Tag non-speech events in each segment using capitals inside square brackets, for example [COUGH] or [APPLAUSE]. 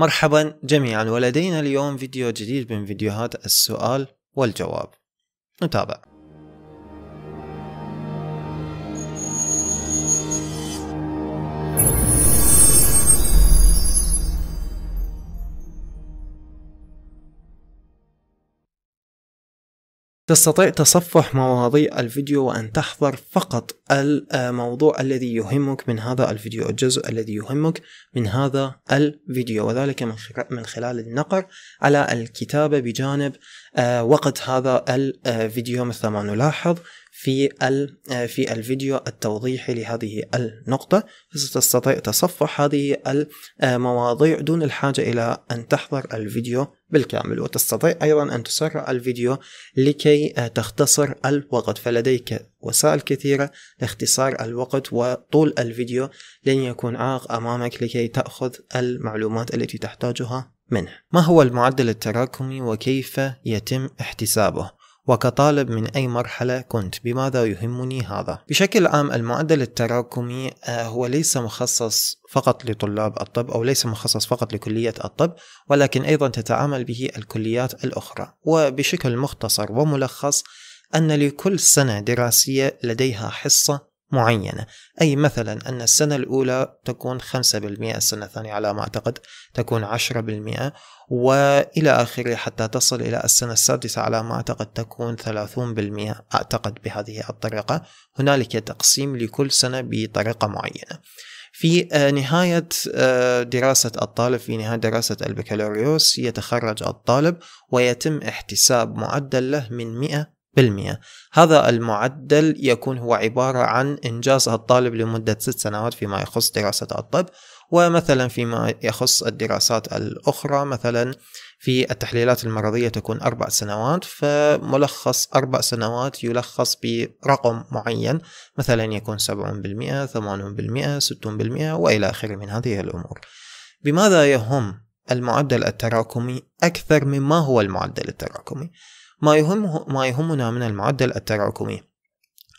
مرحبا جميعا ولدينا اليوم فيديو جديد من فيديوهات السؤال والجواب نتابع تستطيع تصفح مواضيع الفيديو وأن تحضر فقط الموضوع الذي يهمك من هذا الفيديو الجزء الذي يهمك من هذا الفيديو وذلك من خلال النقر على الكتابة بجانب آه، وقت هذا الفيديو مثل ما نلاحظ في ال آه، في الفيديو التوضيحي لهذه النقطة فستستطيع تصفح هذه المواضيع آه، دون الحاجة إلى أن تحضر الفيديو بالكامل وتستطيع أيضا أن تسرع الفيديو لكي آه، تختصر الوقت فلديك وسائل كثيرة لاختصار الوقت وطول الفيديو لن يكون عائق أمامك لكي تأخذ المعلومات التي تحتاجها منه ما هو المعدل التراكمي وكيف يتم احتسابه وكطالب من أي مرحلة كنت بماذا يهمني هذا؟ بشكل عام المعدل التراكمي آه، هو ليس مخصص فقط لطلاب الطب أو ليس مخصص فقط لكلية الطب ولكن أيضا تتعامل به الكليات الأخرى وبشكل مختصر وملخص أن لكل سنة دراسية لديها حصة معينة أي مثلا أن السنة الأولى تكون 5% السنة الثانية على ما أعتقد تكون 10% وإلى آخره حتى تصل إلى السنة السادسة على ما أعتقد تكون 30% أعتقد بهذه الطريقة هنالك تقسيم لكل سنة بطريقة معينة في آه، نهاية آه، دراسة الطالب في نهاية دراسة البكالوريوس يتخرج الطالب ويتم احتساب معدل له من 100 بالمئة هذا المعدل يكون هو عبارة عن إنجاز الطالب لمدة ست سنوات فيما يخص دراسة الطب ومثلا فيما يخص الدراسات الأخرى مثلا في التحليلات المرضية تكون أربع سنوات فملخص أربع سنوات يلخص برقم معين مثلا يكون 70% 80% 60% وإلى آخره من هذه الأمور بماذا يهم المعدل التراكمي أكثر مما هو المعدل التراكمي ما, يهمه ما يهمنا من المعدل التراكمي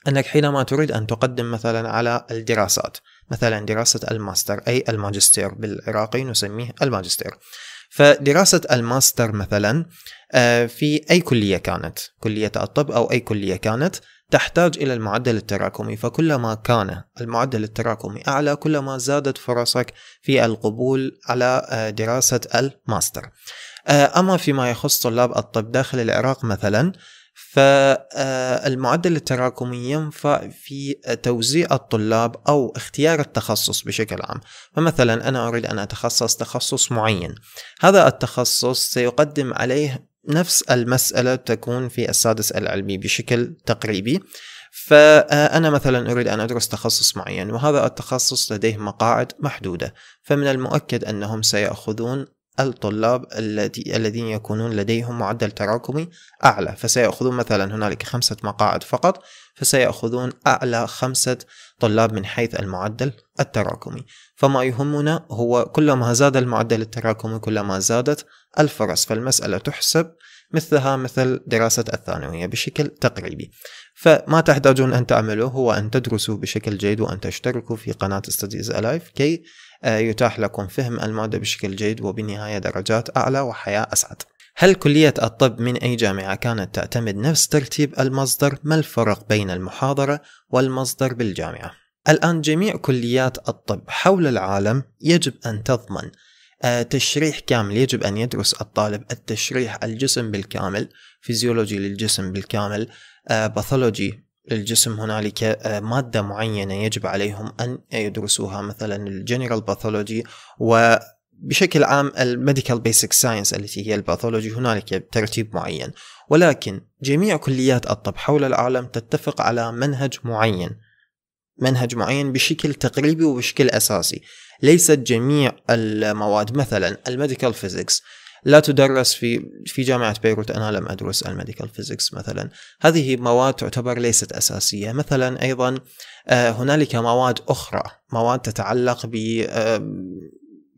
أنك حينما تريد أن تقدم مثلا على الدراسات مثلا دراسة الماستر أي الماجستير بالعراقي نسميه الماجستير فدراسة الماستر مثلا آه، في أي كلية كانت كلية الطب أو أي كلية كانت تحتاج إلى المعدل التراكمي فكلما كان المعدل التراكمي أعلى كلما زادت فرصك في القبول على آه، دراسة الماستر آه، أما فيما يخص طلاب الطب داخل العراق مثلا فالمعدل آه، التراكمي ينفع في توزيع الطلاب أو اختيار التخصص بشكل عام فمثلا أنا أريد أن أتخصص تخصص معين هذا التخصص سيقدم عليه نفس المسألة تكون في السادس العلمي بشكل تقريبي فأنا آه، مثلا أريد أن أدرس تخصص معين وهذا التخصص لديه مقاعد محدودة فمن المؤكد أنهم سيأخذون الطلاب الذين يكونون لديهم معدل تراكمي أعلى فسيأخذون مثلا هنالك خمسة مقاعد فقط فسيأخذون أعلى خمسة طلاب من حيث المعدل التراكمي فما يهمنا هو كلما زاد المعدل التراكمي كلما زادت الفرص فالمسألة تحسب مثلها مثل دراسة الثانوية بشكل تقريبي فما تحتاجون أن تعملوا هو أن تدرسوا بشكل جيد وأن تشتركوا في قناة Studies Alive كي آه، يتاح لكم فهم المادة بشكل جيد وبالنهاية درجات أعلى وحياة أسعد هل كلية الطب من أي جامعة كانت تعتمد نفس ترتيب المصدر؟ ما الفرق بين المحاضرة والمصدر بالجامعة؟ الآن جميع كليات الطب حول العالم يجب أن تضمن آه، تشريح كامل يجب أن يدرس الطالب التشريح الجسم بالكامل فيزيولوجي للجسم بالكامل باثولوجي آه، للجسم هنالك آه، مادة معينة يجب عليهم أن يدرسوها مثلا الجنرال باثولوجي و بشكل عام الميديكال بيسك ساينس التي هي الباثولوجي هنالك ترتيب معين ولكن جميع كليات الطب حول العالم تتفق على منهج معين منهج معين بشكل تقريبي وبشكل أساسي ليست جميع المواد مثلا الميديكال فيزيكس لا تدرس في في جامعه بيروت انا لم ادرس الميديكال فيزيكس مثلا هذه مواد تعتبر ليست اساسيه مثلا ايضا آه، هنالك مواد اخرى مواد تتعلق ب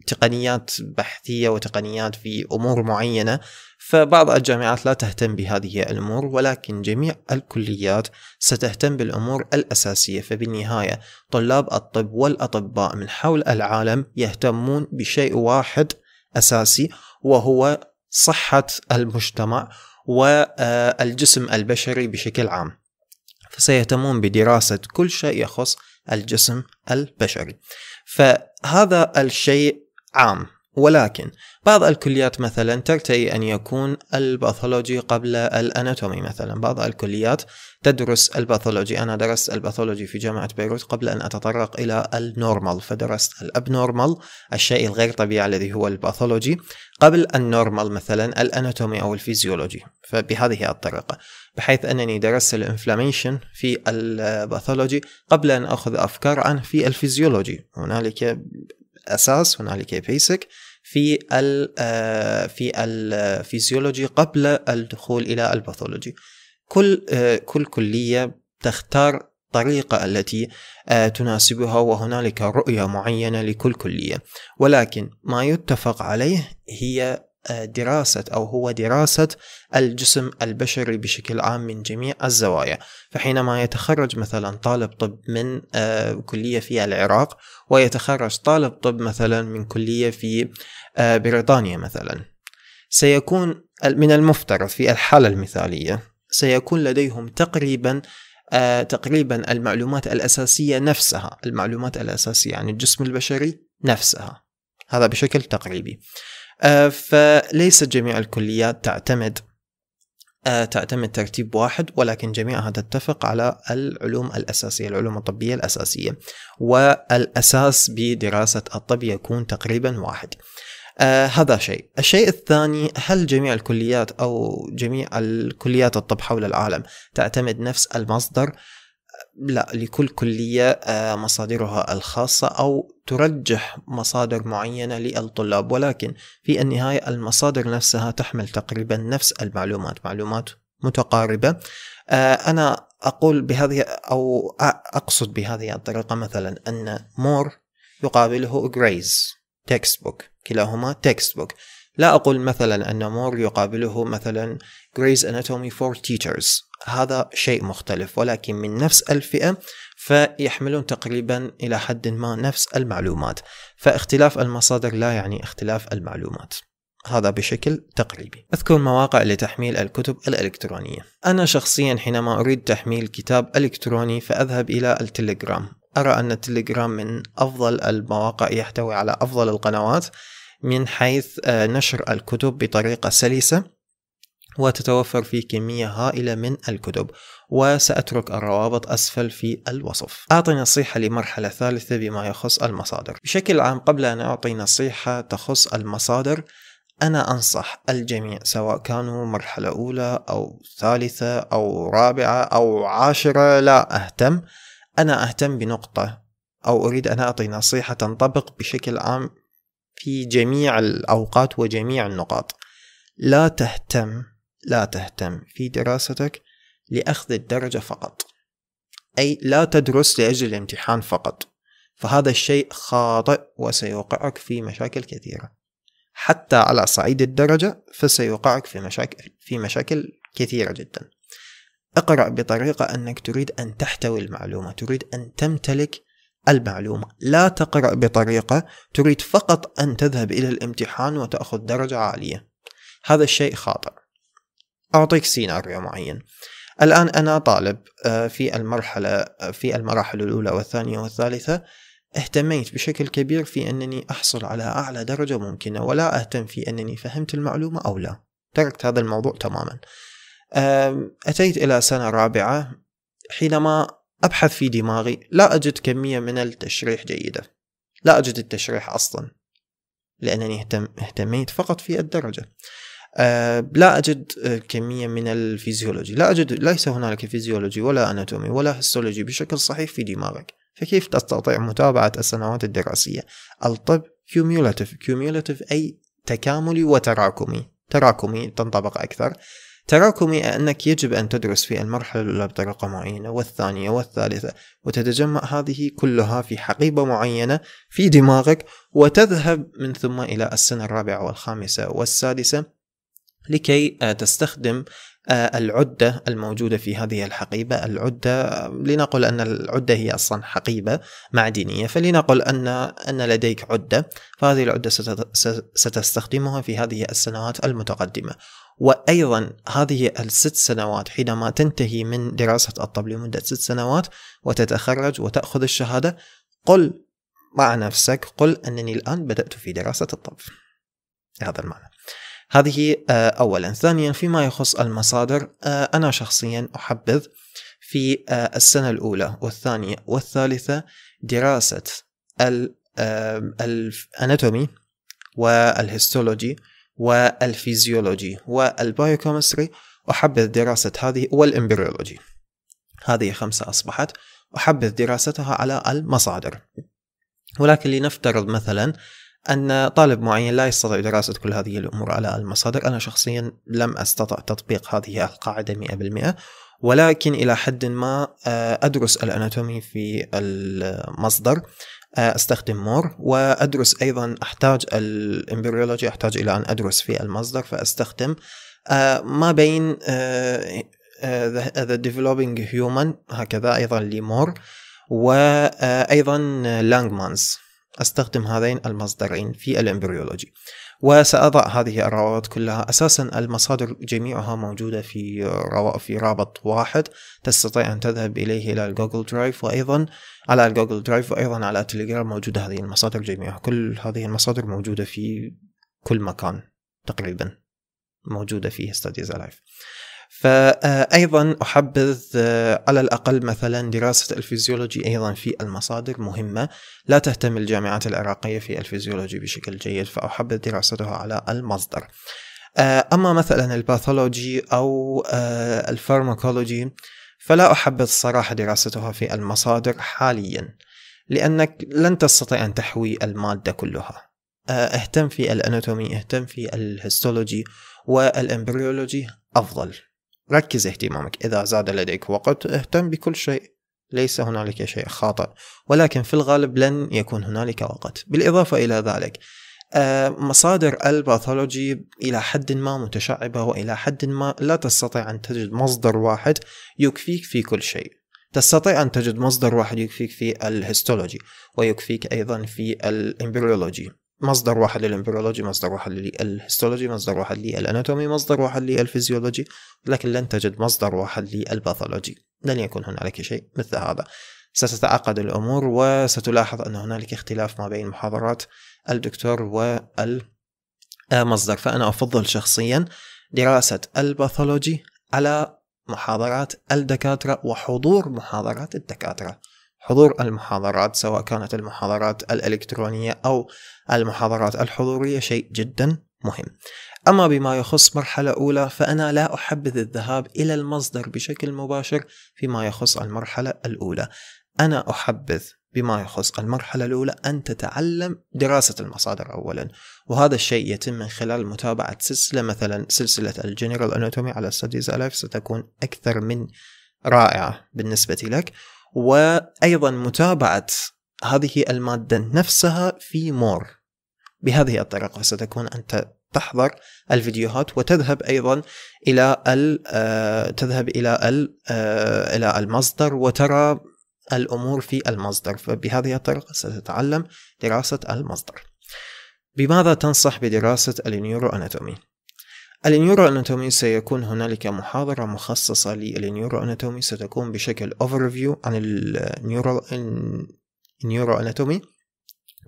تقنيات بحثيه وتقنيات في امور معينه فبعض الجامعات لا تهتم بهذه الامور ولكن جميع الكليات ستهتم بالامور الاساسيه فبالنهايه طلاب الطب والاطباء من حول العالم يهتمون بشيء واحد اساسي وهو صحة المجتمع والجسم البشري بشكل عام فسيهتمون بدراسة كل شيء يخص الجسم البشري فهذا الشيء عام ولكن بعض الكليات مثلا ترتئي أن يكون الباثولوجي قبل الأناتومي مثلا بعض الكليات تدرس الباثولوجي أنا درست الباثولوجي في جامعة بيروت قبل أن أتطرق إلى النورمال فدرست الأبنورمال الشيء الغير طبيعي الذي هو الباثولوجي قبل النورمال مثلا الأناتومي أو الفيزيولوجي فبهذه الطريقة بحيث أنني درست الانفلاميشن في الباثولوجي قبل أن أخذ أفكار عنه في الفيزيولوجي هنالك الاساس هنالك بيسك في ال آه، في الفيزيولوجي آه، قبل الدخول الى الباثولوجي كل آه، كل كليه تختار الطريقة التي تناسبها وهنالك رؤية معينة لكل كلية ولكن ما يتفق عليه هي آه، دراسة أو هو دراسة الجسم البشري بشكل عام من جميع الزوايا فحينما يتخرج مثلا طالب طب من آه، كلية في العراق ويتخرج طالب طب مثلا من كلية في آه، بريطانيا مثلا سيكون من المفترض في الحالة المثالية سيكون لديهم تقريبا تقريبا المعلومات الأساسية نفسها المعلومات الأساسية عن الجسم البشري نفسها هذا بشكل تقريبي آه، فليست جميع الكليات تعتمد آه، تعتمد ترتيب واحد ولكن جميعها تتفق على العلوم الأساسية العلوم الطبية الأساسية والأساس بدراسة الطب يكون تقريبا واحد آه هذا شيء الشيء الثاني هل جميع الكليات أو جميع الكليات الطب حول العالم تعتمد نفس المصدر لا لكل كلية آه، مصادرها الخاصة أو ترجح مصادر معينة للطلاب ولكن في النهاية المصادر نفسها تحمل تقريبا نفس المعلومات معلومات متقاربة آه، أنا أقول بهذه أو أقصد بهذه الطريقة مثلا أن مور يقابله غريز تكست بوك كلاهما تكست بوك لا أقول مثلا أن مور يقابله مثلا جريز أناتومي فور تيتشرز هذا شيء مختلف ولكن من نفس الفئة فيحملون تقريبا إلى حد ما نفس المعلومات فاختلاف المصادر لا يعني اختلاف المعلومات هذا بشكل تقريبي أذكر مواقع لتحميل الكتب الإلكترونية أنا شخصيا حينما أريد تحميل كتاب إلكتروني فأذهب إلى التليجرام أرى أن التليجرام من أفضل المواقع يحتوي على أفضل القنوات من حيث آه، نشر الكتب بطريقة سلسة وتتوفر فيه كمية هائلة من الكتب وسأترك الروابط أسفل في الوصف أعطي نصيحة لمرحلة ثالثة بما يخص المصادر بشكل عام قبل أن أعطي نصيحة تخص المصادر أنا أنصح الجميع سواء كانوا مرحلة أولى أو ثالثة أو رابعة أو عاشرة لا أهتم أنا أهتم بنقطة أو أريد أن أعطي نصيحة تنطبق بشكل عام في جميع الأوقات وجميع النقاط لا تهتم لا تهتم في دراستك لأخذ الدرجة فقط أي لا تدرس لأجل الامتحان فقط فهذا الشيء خاطئ وسيوقعك في مشاكل كثيرة حتى على صعيد الدرجة فسيوقعك في مشاكل, في مشاكل كثيرة جدا اقرأ بطريقة أنك تريد أن تحتوي المعلومة تريد أن تمتلك المعلومة لا تقرأ بطريقة تريد فقط أن تذهب إلى الامتحان وتأخذ درجة عالية هذا الشيء خاطئ أعطيك سيناريو معين الآن أنا طالب آه، في المرحلة آه، في المراحل الأولى والثانية والثالثة اهتميت بشكل كبير في أنني أحصل على أعلى درجة ممكنة ولا أهتم في أنني فهمت المعلومة أو لا تركت هذا الموضوع تماما أتيت إلى سنة رابعة حينما أبحث في دماغي لا أجد كمية من التشريح جيدة لا أجد التشريح أصلا لأنني اهتميت فقط في الدرجة آه، لا أجد آه، كمية من الفيزيولوجي لا أجد ليس هنالك فيزيولوجي ولا أناتومي ولا هيستولوجي بشكل صحيح في دماغك فكيف تستطيع متابعة السنوات الدراسية الطب cumulative cumulative أي تكاملي وتراكمي تراكمي تنطبق أكثر تراكمي أنك يجب أن تدرس في المرحلة الأولى بطريقة معينة والثانية والثالثة وتتجمع هذه كلها في حقيبة معينة في دماغك وتذهب من ثم إلى السنة الرابعة والخامسة والسادسة لكي آه، تستخدم آه، العدة الموجودة في هذه الحقيبة العدة آه، لنقل أن العدة هي أصلا حقيبة معدنية فلنقل أن أن لديك عدة فهذه العدة ستستخدمها في هذه السنوات المتقدمة وأيضا هذه الست سنوات حينما تنتهي من دراسة الطب لمدة ست سنوات وتتخرج وتأخذ الشهادة قل مع نفسك قل أنني الآن بدأت في دراسة الطب هذا المعنى هذه آه، أولا ثانيا فيما يخص المصادر آه، أنا شخصيا أحبذ في آه، السنة الأولى والثانية والثالثة دراسة الأناتومي والهيستولوجي والفيزيولوجي والبايوكيمستري أحبذ دراسة هذه والإمبريولوجي هذه خمسة أصبحت أحبذ دراستها على المصادر ولكن لنفترض مثلا أن طالب معين لا يستطيع دراسة كل هذه الأمور على المصادر أنا شخصيا لم أستطع تطبيق هذه القاعدة 100% ولكن إلى حد ما آه، أدرس الأناتومي في المصدر آه، استخدم مور وادرس ايضا احتاج الامبريولوجي احتاج الى ان ادرس في المصدر فاستخدم آه، ما بين ذا ديفلوبينج هيومن هكذا ايضا لمور وايضا لانجمانز أستخدم هذين المصدرين في الإمبريولوجي وسأضع هذه الروابط كلها أساسا المصادر جميعها موجودة في في رابط واحد تستطيع أن تذهب إليه إلى الجوجل درايف وأيضا على الجوجل درايف وأيضا على تليجرام موجودة هذه المصادر جميعها كل هذه المصادر موجودة في كل مكان تقريبا موجودة في ستاديز لايف فأيضا أحبذ آه، على الأقل مثلا دراسة الفيزيولوجي أيضا في المصادر مهمة لا تهتم الجامعات العراقية في الفيزيولوجي بشكل جيد فأحبذ دراستها على المصدر آه، أما مثلا الباثولوجي أو آه، الفارماكولوجي فلا أحبذ الصراحة دراستها في المصادر حاليا لأنك لن تستطيع أن تحوي المادة كلها اهتم في الاناتومي اهتم في الهيستولوجي والامبريولوجي افضل ركز اهتمامك إذا زاد لديك وقت اهتم بكل شيء ليس هنالك شيء خاطئ ولكن في الغالب لن يكون هنالك وقت بالإضافة إلى ذلك آه، مصادر الباثولوجي إلى حد ما متشعبة وإلى حد ما لا تستطيع أن تجد مصدر واحد يكفيك في كل شيء تستطيع أن تجد مصدر واحد يكفيك في الهيستولوجي ويكفيك أيضا في الإمبريولوجي مصدر واحد للامبرولوجي مصدر واحد للهيستولوجي مصدر واحد للاناتومي مصدر واحد للفيزيولوجي لكن لن تجد مصدر واحد للباثولوجي لن يكون هنالك شيء مثل هذا ستتعقد الامور وستلاحظ ان هنالك اختلاف ما بين محاضرات الدكتور والمصدر آه، فانا افضل شخصيا دراسه الباثولوجي على محاضرات الدكاتره وحضور محاضرات الدكاتره حضور المحاضرات سواء كانت المحاضرات الإلكترونية أو المحاضرات الحضورية شيء جدا مهم أما بما يخص مرحلة أولى فأنا لا أحبذ الذهاب إلى المصدر بشكل مباشر فيما يخص المرحلة الأولى أنا أحبذ بما يخص المرحلة الأولى أن تتعلم دراسة المصادر أولا وهذا الشيء يتم من خلال متابعة سلسلة مثلا سلسلة الجنرال أناتومي على ستديز ألف ستكون أكثر من رائعة بالنسبة لك وايضا متابعه هذه الماده نفسها في مور بهذه الطريقه ستكون انت تحضر الفيديوهات وتذهب ايضا الى ال آه، تذهب الى ال آه، الى المصدر وترى الامور في المصدر فبهذه الطريقه ستتعلم دراسه المصدر بماذا تنصح بدراسه النيورو اناتومي النيورو اناتومي سيكون هنالك محاضرة مخصصة للنيورو اناتومي ستكون بشكل اوفرفيو عن النيورو النيورو اناتومي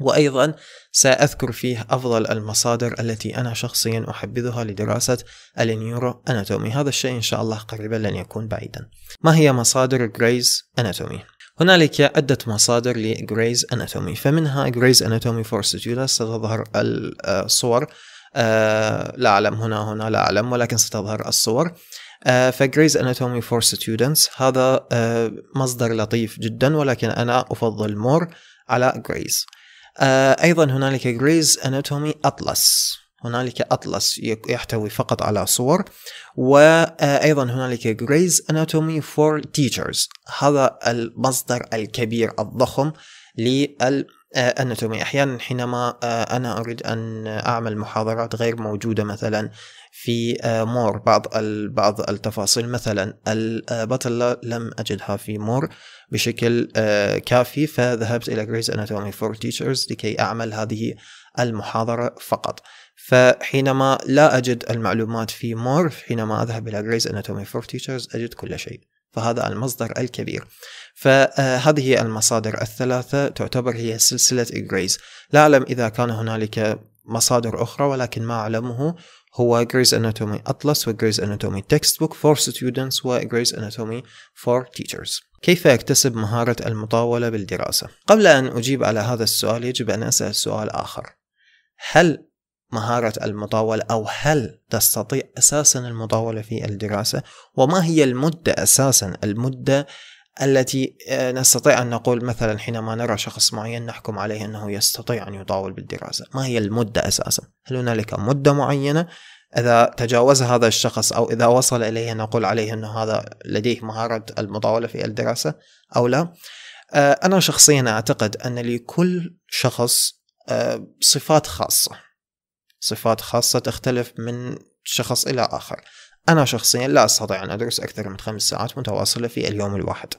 وأيضا سأذكر فيه أفضل المصادر التي أنا شخصيا أحبذها لدراسة النيورو أناتومي هذا الشيء إن شاء الله قريبا لن يكون بعيدا ما هي مصادر جريز أناتومي؟ هنالك عدة مصادر لجريز أناتومي فمنها جريز أناتومي فور ستودنتس ستظهر الصور آه، آه، لا أعلم هنا هنا لا أعلم ولكن ستظهر الصور فجريز اناتومي فور ستودنتس هذا آه، مصدر لطيف جدا ولكن انا افضل مور على جريز آه، ايضا هنالك جريز اناتومي اطلس هنالك اطلس يحتوي فقط على صور وايضا هنالك جريز اناتومي فور تيتشرز هذا المصدر الكبير الضخم لل آه، اناتومي احيانا حينما آه، انا اريد ان اعمل محاضرات غير موجوده مثلا في آه، مور بعض بعض التفاصيل مثلا البطلة لم أجدها في مور بشكل كافي فذهبت إلى جريز اناتومي فور تيشرز لكي أعمل هذه المحاضرة فقط فحينما لا أجد المعلومات في مور حينما أذهب إلى جريز اناتومي فور تيشرز أجد كل شيء فهذا المصدر الكبير فهذه المصادر الثلاثة تعتبر هي سلسلة جريز لا أعلم إذا كان هنالك مصادر أخرى ولكن ما أعلمه هو Grey's Anatomy Atlas و اناتومي Anatomy Textbook for Students و اناتومي Anatomy for Teachers كيف أكتسب مهارة المطاولة بالدراسة؟ قبل أن أجيب على هذا السؤال يجب أن أسأل سؤال آخر هل مهارة المطاولة أو هل تستطيع أساسا المطاولة في الدراسة وما هي المدة أساسا المدة التي آه، نستطيع أن نقول مثلا حينما نرى شخص معين نحكم عليه أنه يستطيع أن يطاول بالدراسة ما هي المدة أساسا هل هنالك مدة معينة إذا تجاوز هذا الشخص أو إذا وصل إليه نقول عليه أنه هذا لديه مهارة المطاولة في الدراسة أو لا آه، أنا شخصيا أعتقد أن لكل شخص آه، صفات خاصة صفات خاصة تختلف من شخص إلى آخر أنا شخصيا لا أستطيع أن أدرس أكثر من خمس ساعات متواصلة في اليوم الواحد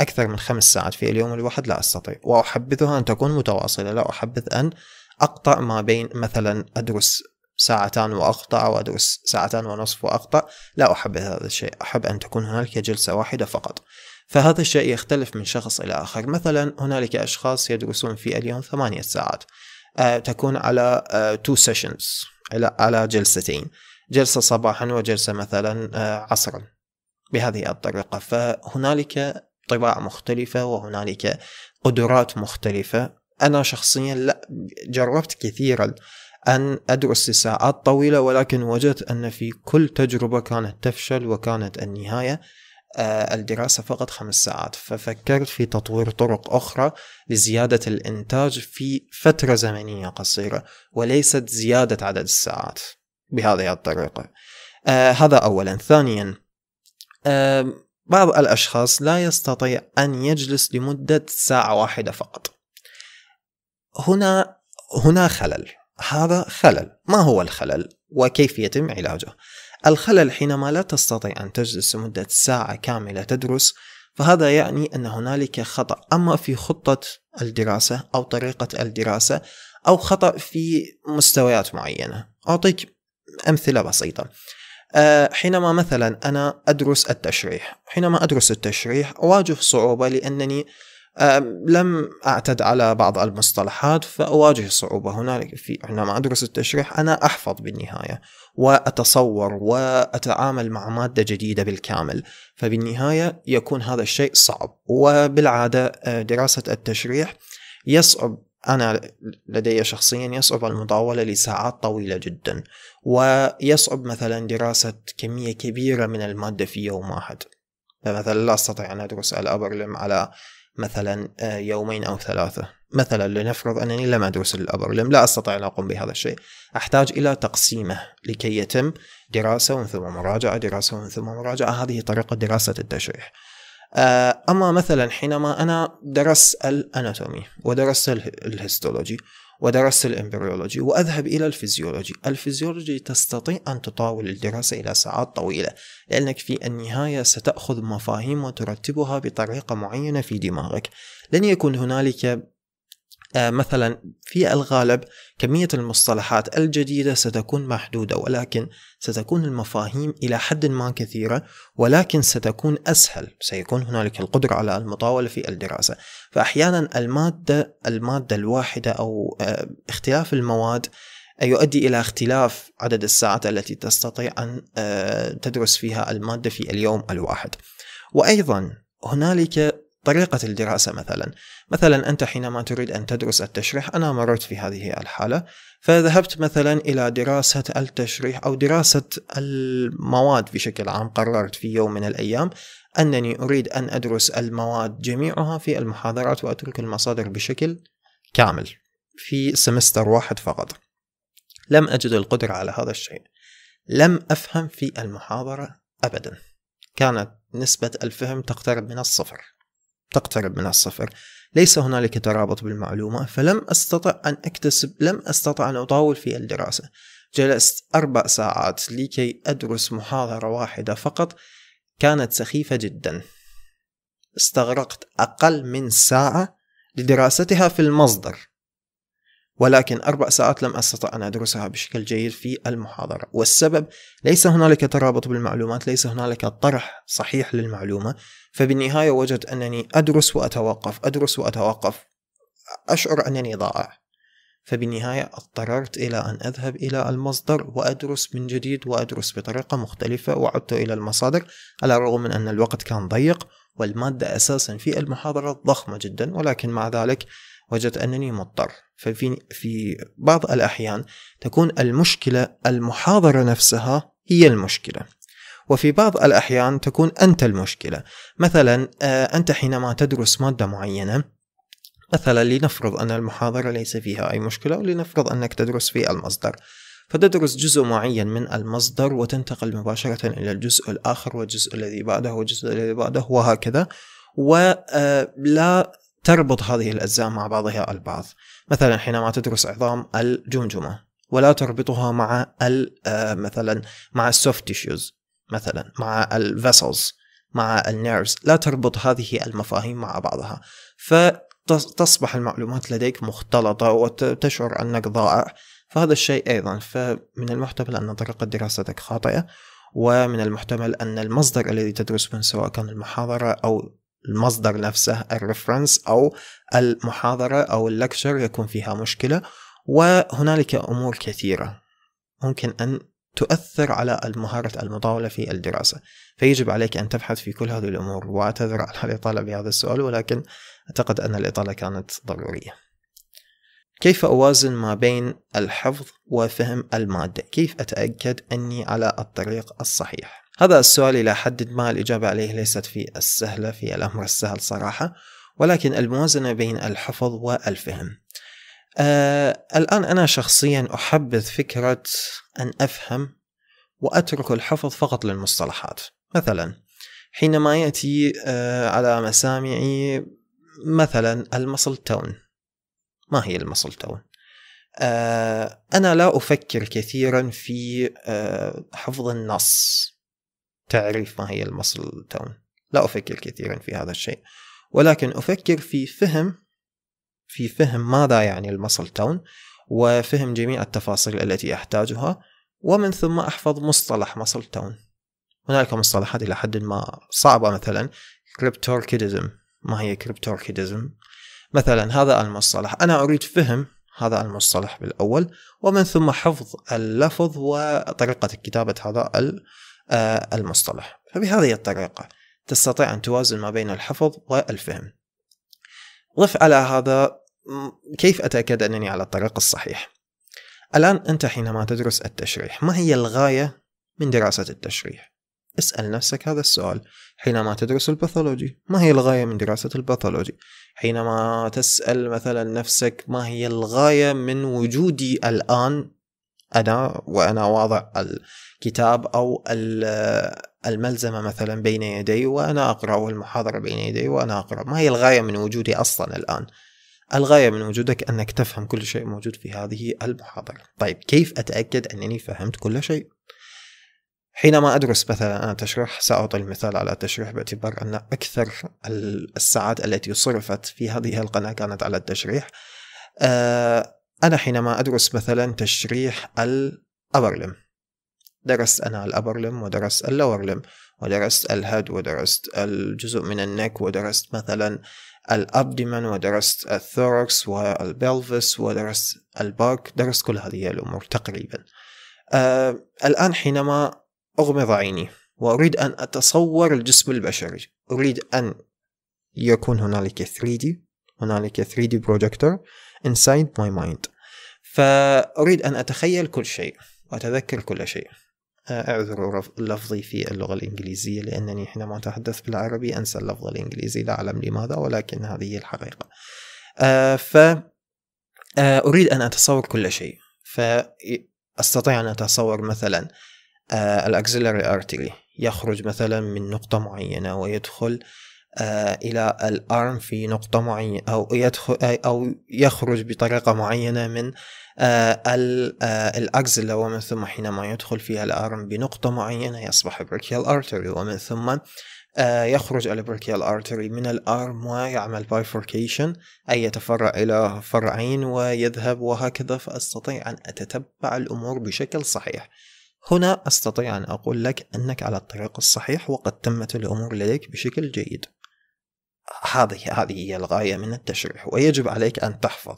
أكثر من خمس ساعات في اليوم الواحد لا أستطيع وأحبذها أن تكون متواصلة لا أحبذ أن أقطع ما بين مثلا أدرس ساعتان وأقطع وأدرس ساعتان ونصف وأقطع لا أحب هذا الشيء أحب أن تكون هنالك جلسة واحدة فقط فهذا الشيء يختلف من شخص إلى آخر مثلا هنالك أشخاص يدرسون في اليوم ثمانية ساعات أه تكون على تو أه سيشنز على جلستين جلسة صباحا وجلسة مثلا آه، عصرا بهذه الطريقة فهنالك طباع مختلفة وهنالك قدرات مختلفة أنا شخصيا لا جربت كثيرا أن أدرس لساعات طويلة ولكن وجدت أن في كل تجربة كانت تفشل وكانت النهاية آه، الدراسة فقط خمس ساعات ففكرت في تطوير طرق أخرى لزيادة الإنتاج في فترة زمنية قصيرة وليست زيادة عدد الساعات بهذه الطريقة آه هذا أولا ثانيا آه بعض الأشخاص لا يستطيع أن يجلس لمدة ساعة واحدة فقط هنا هنا خلل هذا خلل ما هو الخلل وكيف يتم علاجه الخلل حينما لا تستطيع أن تجلس لمدة ساعة كاملة تدرس فهذا يعني أن هنالك خطأ أما في خطة الدراسة أو طريقة الدراسة أو خطأ في مستويات معينة أعطيك امثله بسيطه آه، حينما مثلا انا ادرس التشريح حينما ادرس التشريح اواجه صعوبه لانني لم أعتد على بعض المصطلحات فأواجه صعوبة هنالك في حينما أدرس التشريح أنا أحفظ بالنهاية وأتصور وأتعامل مع مادة جديدة بالكامل فبالنهاية يكون هذا الشيء صعب وبالعادة آه، دراسة التشريح يصعب أنا لدي شخصيا يصعب المطاولة لساعات طويلة جدا ويصعب مثلا دراسة كمية كبيرة من المادة في يوم واحد فمثلا لا أستطيع أن أدرس الأبرلم على مثلا آه، يومين أو ثلاثة مثلا لنفرض أنني لم أدرس الأبرلم لا أستطيع أن أقوم بهذا الشيء أحتاج إلى تقسيمه لكي يتم دراسة ومن ثم مراجعة دراسة ومن ثم مراجعة هذه طريقة دراسة التشريح آه، أما مثلا حينما أنا درست الأناتومي ودرست الهيستولوجي ودرست الإمبريولوجي وأذهب إلى الفيزيولوجي الفيزيولوجي تستطيع أن تطاول الدراسة إلى ساعات طويلة لأنك في النهاية ستأخذ مفاهيم وترتبها بطريقة معينة في دماغك لن يكون هنالك آه، مثلا في الغالب كمية المصطلحات الجديدة ستكون محدودة ولكن ستكون المفاهيم إلى حد ما كثيرة ولكن ستكون أسهل سيكون هنالك القدرة على المطاولة في الدراسة فأحيانا المادة المادة الواحدة أو آه، اختلاف المواد يؤدي إلى اختلاف عدد الساعات التي تستطيع أن آه، تدرس فيها المادة في اليوم الواحد وأيضا هنالك طريقة الدراسة مثلا مثلا أنت حينما تريد أن تدرس التشريح أنا مررت في هذه الحالة فذهبت مثلا إلى دراسة التشريح أو دراسة المواد بشكل عام قررت في يوم من الأيام أنني أريد أن أدرس المواد جميعها في المحاضرات وأترك المصادر بشكل كامل في سمستر واحد فقط لم أجد القدرة على هذا الشيء لم أفهم في المحاضرة أبدا كانت نسبة الفهم تقترب من الصفر تقترب من الصفر ليس هنالك ترابط بالمعلومة فلم أستطع أن أكتسب لم أستطع أن أطاول في الدراسة جلست أربع ساعات لكي أدرس محاضرة واحدة فقط كانت سخيفة جدا استغرقت أقل من ساعة لدراستها في المصدر ولكن أربع ساعات لم أستطع أن أدرسها بشكل جيد في المحاضرة والسبب ليس هنالك ترابط بالمعلومات ليس هنالك طرح صحيح للمعلومة فبالنهاية وجدت أنني أدرس وأتوقف أدرس وأتوقف أشعر أنني ضائع فبالنهاية اضطررت إلى أن أذهب إلى المصدر وأدرس من جديد وأدرس بطريقة مختلفة وعدت إلى المصادر على الرغم من أن الوقت كان ضيق والمادة أساسا في المحاضرة ضخمة جدا ولكن مع ذلك وجدت أنني مضطر ففي في بعض الأحيان تكون المشكلة المحاضرة نفسها هي المشكلة وفي بعض الأحيان تكون أنت المشكلة مثلا آه، أنت حينما تدرس مادة معينة مثلا لنفرض أن المحاضرة ليس فيها أي مشكلة ولنفرض أنك تدرس في المصدر فتدرس جزء معين من المصدر وتنتقل مباشرة إلى الجزء الآخر والجزء الذي بعده والجزء الذي بعده وهكذا ولا آه، تربط هذه الأجزاء مع بعضها البعض مثلا حينما تدرس عظام الجمجمة ولا تربطها مع آه، مثلا مع السوفت تيشوز مثلا مع الفيسلز مع النيرفز لا تربط هذه المفاهيم مع بعضها فتصبح المعلومات لديك مختلطة وتشعر أنك ضائع فهذا الشيء أيضا فمن المحتمل أن طريقة دراستك خاطئة ومن المحتمل أن المصدر الذي تدرس منه سواء كان المحاضرة أو المصدر نفسه الريفرنس أو المحاضرة أو اللكشر يكون فيها مشكلة وهنالك أمور كثيرة ممكن أن تؤثر على مهارة المطاولة في الدراسة فيجب عليك أن تبحث في كل هذه الأمور وأعتذر على الإطالة بهذا السؤال ولكن أعتقد أن الإطالة كانت ضرورية كيف أوازن ما بين الحفظ وفهم المادة؟ كيف أتأكد أني على الطريق الصحيح؟ هذا السؤال إلى حد ما الإجابة عليه ليست في السهلة في الأمر السهل صراحة ولكن الموازنة بين الحفظ والفهم آه الآن أنا شخصيا أحبذ فكرة أن أفهم وأترك الحفظ فقط للمصطلحات مثلا حينما يأتي آه على مسامعي مثلا المصل تون ما هي المصل تون؟ آه أنا لا أفكر كثيرا في آه حفظ النص تعريف ما هي المصل تون لا أفكر كثيرا في هذا الشيء ولكن أفكر في فهم في فهم ماذا يعني المصل تون وفهم جميع التفاصيل التي أحتاجها ومن ثم أحفظ مصطلح مصل تون هناك مصطلحات إلى حد ما صعبة مثلا كريبتوركيدزم ما هي كريبتوركيدزم مثلا هذا المصطلح أنا أريد فهم هذا المصطلح بالأول ومن ثم حفظ اللفظ وطريقة كتابة هذا آه، المصطلح فبهذه الطريقة تستطيع أن توازن ما بين الحفظ والفهم ضف على هذا كيف أتأكد أنني على الطريق الصحيح؟ الآن أنت حينما تدرس التشريح ما هي الغاية من دراسة التشريح؟ اسأل نفسك هذا السؤال حينما تدرس الباثولوجي ما هي الغاية من دراسة الباثولوجي حينما تسأل مثلا نفسك ما هي الغاية من وجودي الآن أنا وأنا واضع الكتاب أو الملزمة مثلا بين يدي وأنا أقرأ والمحاضرة بين يدي وأنا أقرأ ما هي الغاية من وجودي أصلا الآن الغاية من وجودك أنك تفهم كل شيء موجود في هذه المحاضرة طيب كيف أتأكد أنني فهمت كل شيء؟ حينما أدرس مثلا أنا تشريح سأعطي المثال على التشريح باعتبار أن أكثر الساعات التي صرفت في هذه القناة كانت على التشريح آه، أنا حينما أدرس مثلا تشريح الأبرلم درست أنا الأبر لم ودرست اللور لم ودرست الهد ودرست الجزء من النك ودرست مثلا الأبدمن ودرست الثوركس والبلفس ودرست الباك درست كل هذه الأمور تقريبا آه الآن حينما أغمض عيني وأريد أن أتصور الجسم البشري أريد أن يكون هنالك 3D هنالك 3D projector inside my mind فأريد أن أتخيل كل شيء وأتذكر كل شيء اعذر لفظي في اللغة الإنجليزية لأنني حينما أتحدث بالعربي أنسى اللفظ الإنجليزي لا أعلم لماذا ولكن هذه الحقيقة آه، ف آه، أريد أن أتصور كل شيء فأستطيع أن أتصور مثلا آه، الأكسلري أرتري يخرج مثلا من نقطة معينة ويدخل إلى الأرم في نقطة معينة أو يدخل أو يخرج بطريقة معينة من آه، آه، الأجز اللي هو من ثم حينما يدخل فيها الأرم بنقطة معينة يصبح بريكيال أرتري ومن ثم آه، يخرج البريكيال أرتري من الأرم ويعمل بايفوركيشن أي يتفرع إلى فرعين ويذهب وهكذا فأستطيع أن أتتبع الأمور بشكل صحيح هنا أستطيع أن أقول لك أنك على الطريق الصحيح وقد تمت الأمور لديك بشكل جيد هذه هذه هي الغاية من التشريح ويجب عليك أن تحفظ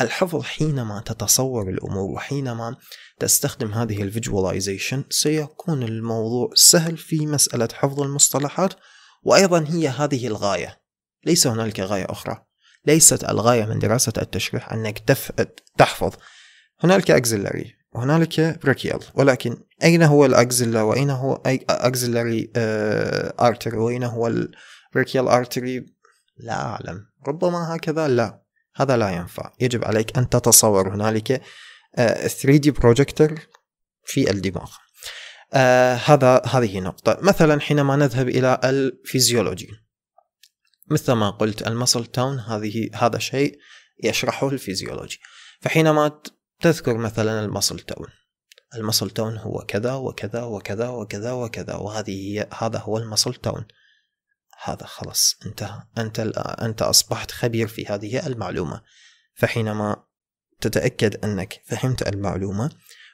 الحفظ حينما تتصور الأمور وحينما تستخدم هذه الفيجواليزيشن سيكون الموضوع سهل في مسألة حفظ المصطلحات وأيضا هي هذه الغاية ليس هنالك غاية أخرى ليست الغاية من دراسة التشريح أنك تحفظ هنالك أكزلري وهنالك بريكيال ولكن أين هو الأكزيلا وأين هو أكزيلاري آرتري آه، وأين هو البريكيال آرتري لا أعلم ربما هكذا لا هذا لا ينفع يجب عليك أن تتصور هنالك 3D آه، بروجيكتر في الدماغ آه، هذا هذه نقطة مثلا حينما نذهب إلى الفيزيولوجي مثل ما قلت المسل تاون هذه هذا شيء يشرحه الفيزيولوجي فحينما تذكر مثلا المسل تاون المسل تاون هو كذا وكذا وكذا وكذا وكذا وهذه هي هذا هو المسل تاون هذا خلص انتهى أنت أنت أصبحت خبير في هذه المعلومة فحينما تتأكد أنك فهمت المعلومة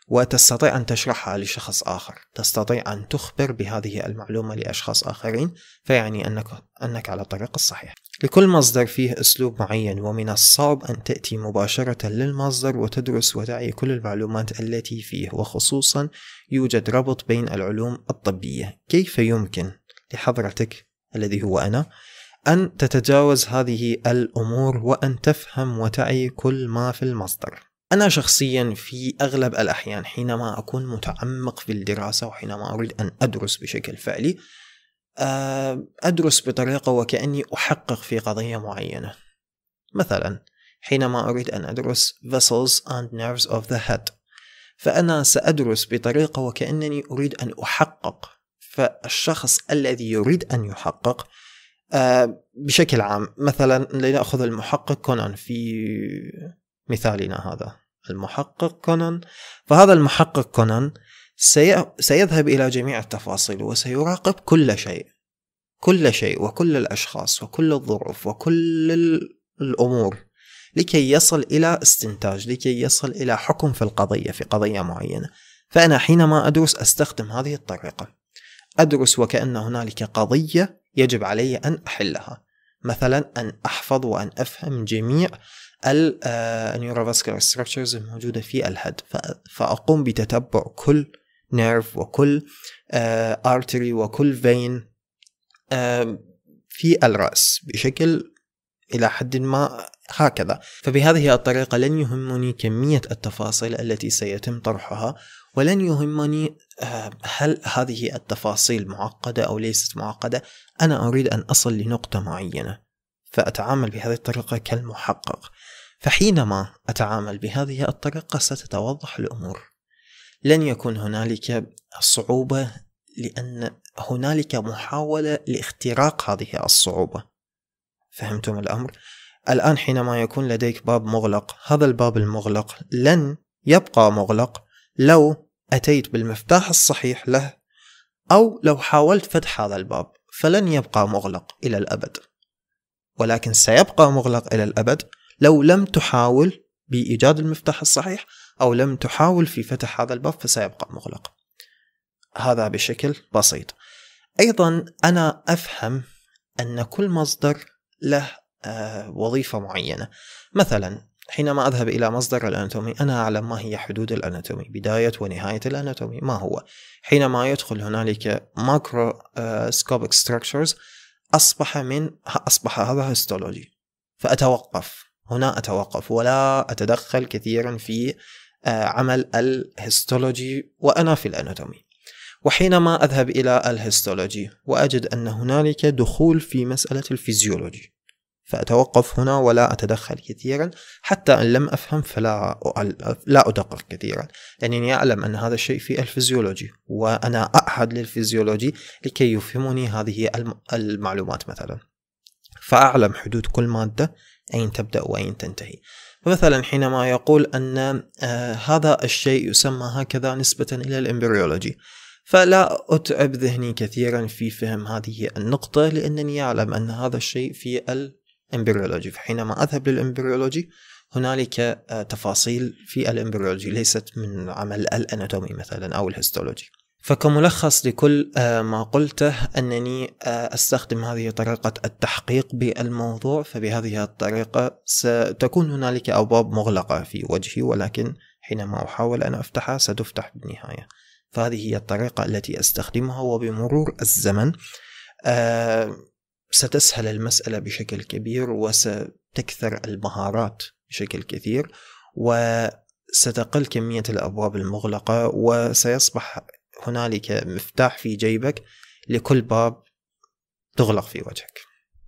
وتستطيع أن تشرحها لشخص آخر تستطيع أن تخبر بهذه المعلومة لأشخاص آخرين فيعني أنك, أنك على الطريق الصحيح لكل مصدر فيه أسلوب معين ومن الصعب أن تأتي مباشرة للمصدر وتدرس وتعي كل المعلومات التي فيه وخصوصا يوجد ربط بين العلوم الطبية كيف يمكن لحضرتك الذي هو أنا أن تتجاوز هذه الأمور وأن تفهم وتعي كل ما في المصدر أنا شخصيا في أغلب الأحيان حينما أكون متعمق في الدراسة وحينما أريد أن أدرس بشكل فعلي آه، أدرس بطريقة وكأني أحقق في قضية معينة مثلا حينما أريد أن أدرس vessels and nerves of the head فأنا سأدرس بطريقة وكأنني أريد أن أحقق فالشخص الذي يريد أن يحقق آه، بشكل عام مثلا لنأخذ المحقق كونان في مثالنا هذا المحقق كونان فهذا المحقق كونان سيذهب إلى جميع التفاصيل وسيراقب كل شيء كل شيء وكل الأشخاص وكل الظروف وكل الأمور لكي يصل إلى استنتاج لكي يصل إلى حكم في القضية في قضية معينة فأنا حينما أدرس أستخدم هذه الطريقة أدرس وكأن هنالك قضية يجب علي أن أحلها مثلا أن أحفظ وأن أفهم جميع النيوروفاسكولار آه، ستراكشرز الموجودة في الهد فأقوم بتتبع كل نيرف وكل ارتري آه، وكل فين في الرأس بشكل إلى حد ما هكذا فبهذه الطريقة لن يهمني كمية التفاصيل التي سيتم طرحها ولن يهمني آه، هل هذه التفاصيل معقدة أو ليست معقدة أنا أريد أن أصل لنقطة معينة فأتعامل بهذه الطريقة كالمحقق فحينما أتعامل بهذه الطريقة ستتوضح الأمور لن يكون هنالك صعوبة لأن هنالك محاولة لاختراق هذه الصعوبة فهمتم الأمر؟ الآن حينما يكون لديك باب مغلق هذا الباب المغلق لن يبقى مغلق لو أتيت بالمفتاح الصحيح له أو لو حاولت فتح هذا الباب فلن يبقى مغلق إلى الأبد ولكن سيبقى مغلق إلى الأبد لو لم تحاول بإيجاد المفتاح الصحيح أو لم تحاول في فتح هذا الباب فسيبقى مغلق هذا بشكل بسيط أيضا أنا أفهم أن كل مصدر له آه، وظيفة معينة مثلا حينما أذهب إلى مصدر الأناتومي أنا أعلم ما هي حدود الأناتومي بداية ونهاية الأناتومي ما هو حينما يدخل هنالك ماكرو سكوبك آه، أصبح من أصبح هذا هيستولوجي فأتوقف هنا أتوقف ولا أتدخل كثيرا في آه، عمل الهيستولوجي وأنا في الأناتومي وحينما أذهب إلى الهيستولوجي وأجد أن هنالك دخول في مسألة الفيزيولوجي فأتوقف هنا ولا أتدخل كثيرا حتى أن لم أفهم فلا لا أدقق كثيرا لأنني يعني أعلم أن هذا الشيء في الفيزيولوجي وأنا أعهد للفيزيولوجي لكي يفهمني هذه المعلومات مثلا فأعلم حدود كل مادة أين تبدأ وأين تنتهي فمثلا حينما يقول أن آه، هذا الشيء يسمى هكذا نسبة إلى الإمبريولوجي فلا أتعب ذهني كثيرا في فهم هذه النقطة لأنني أعلم أن هذا الشيء في امبريولوجي فحينما أذهب للامبريولوجي هنالك آه، تفاصيل في الامبريولوجي ليست من عمل الاناتومي مثلا او الهيستولوجي فكملخص لكل آه، ما قلته أنني آه، أستخدم هذه طريقة التحقيق بالموضوع فبهذه الطريقة ستكون هنالك أبواب مغلقة في وجهي ولكن حينما أحاول أن أفتحها ستفتح بالنهاية فهذه هي الطريقة التي أستخدمها وبمرور الزمن ستسهل المسألة بشكل كبير وستكثر المهارات بشكل كثير وستقل كمية الأبواب المغلقة وسيصبح هنالك مفتاح في جيبك لكل باب تغلق في وجهك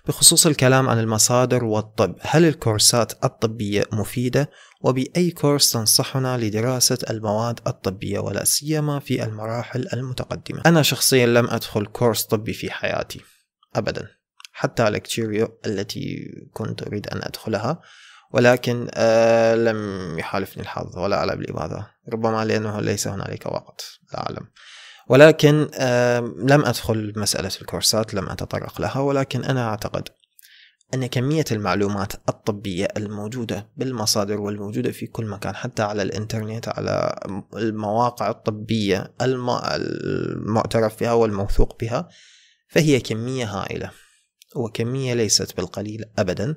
بخصوص الكلام عن المصادر والطب هل الكورسات الطبية مفيدة وبأي كورس تنصحنا لدراسة المواد الطبية ولا سيما في المراحل المتقدمة أنا شخصيا لم أدخل كورس طبي في حياتي أبدا حتى على كتيريو التي كنت أريد أن أدخلها ولكن آه لم يحالفني الحظ ولا أعلم لماذا ربما لأنه ليس هنالك وقت لا أعلم ولكن آه لم أدخل مسألة الكورسات لم أتطرق لها ولكن أنا أعتقد أن كمية المعلومات الطبية الموجودة بالمصادر والموجودة في كل مكان حتى على الإنترنت على المواقع الطبية المعترف بها والموثوق بها فهي كمية هائلة وكمية ليست بالقليل أبدا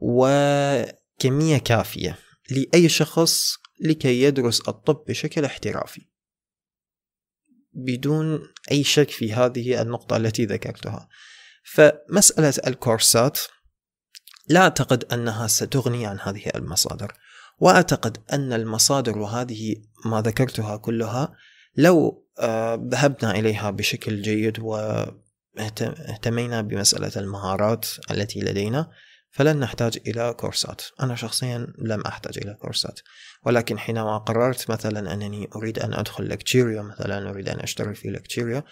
وكمية كافية لأي شخص لكي يدرس الطب بشكل احترافي بدون أي شك في هذه النقطة التي ذكرتها فمسألة الكورسات لا أعتقد أنها ستغني عن هذه المصادر وأعتقد أن المصادر وهذه ما ذكرتها كلها لو آه، ذهبنا إليها بشكل جيد و اهتمينا بمسألة المهارات التي لدينا فلن نحتاج إلى كورسات أنا شخصيا لم أحتاج إلى كورسات ولكن حينما قررت مثلا أنني أريد أن أدخل لكتيريا مثلا أريد أن أشتغل في لكتيريا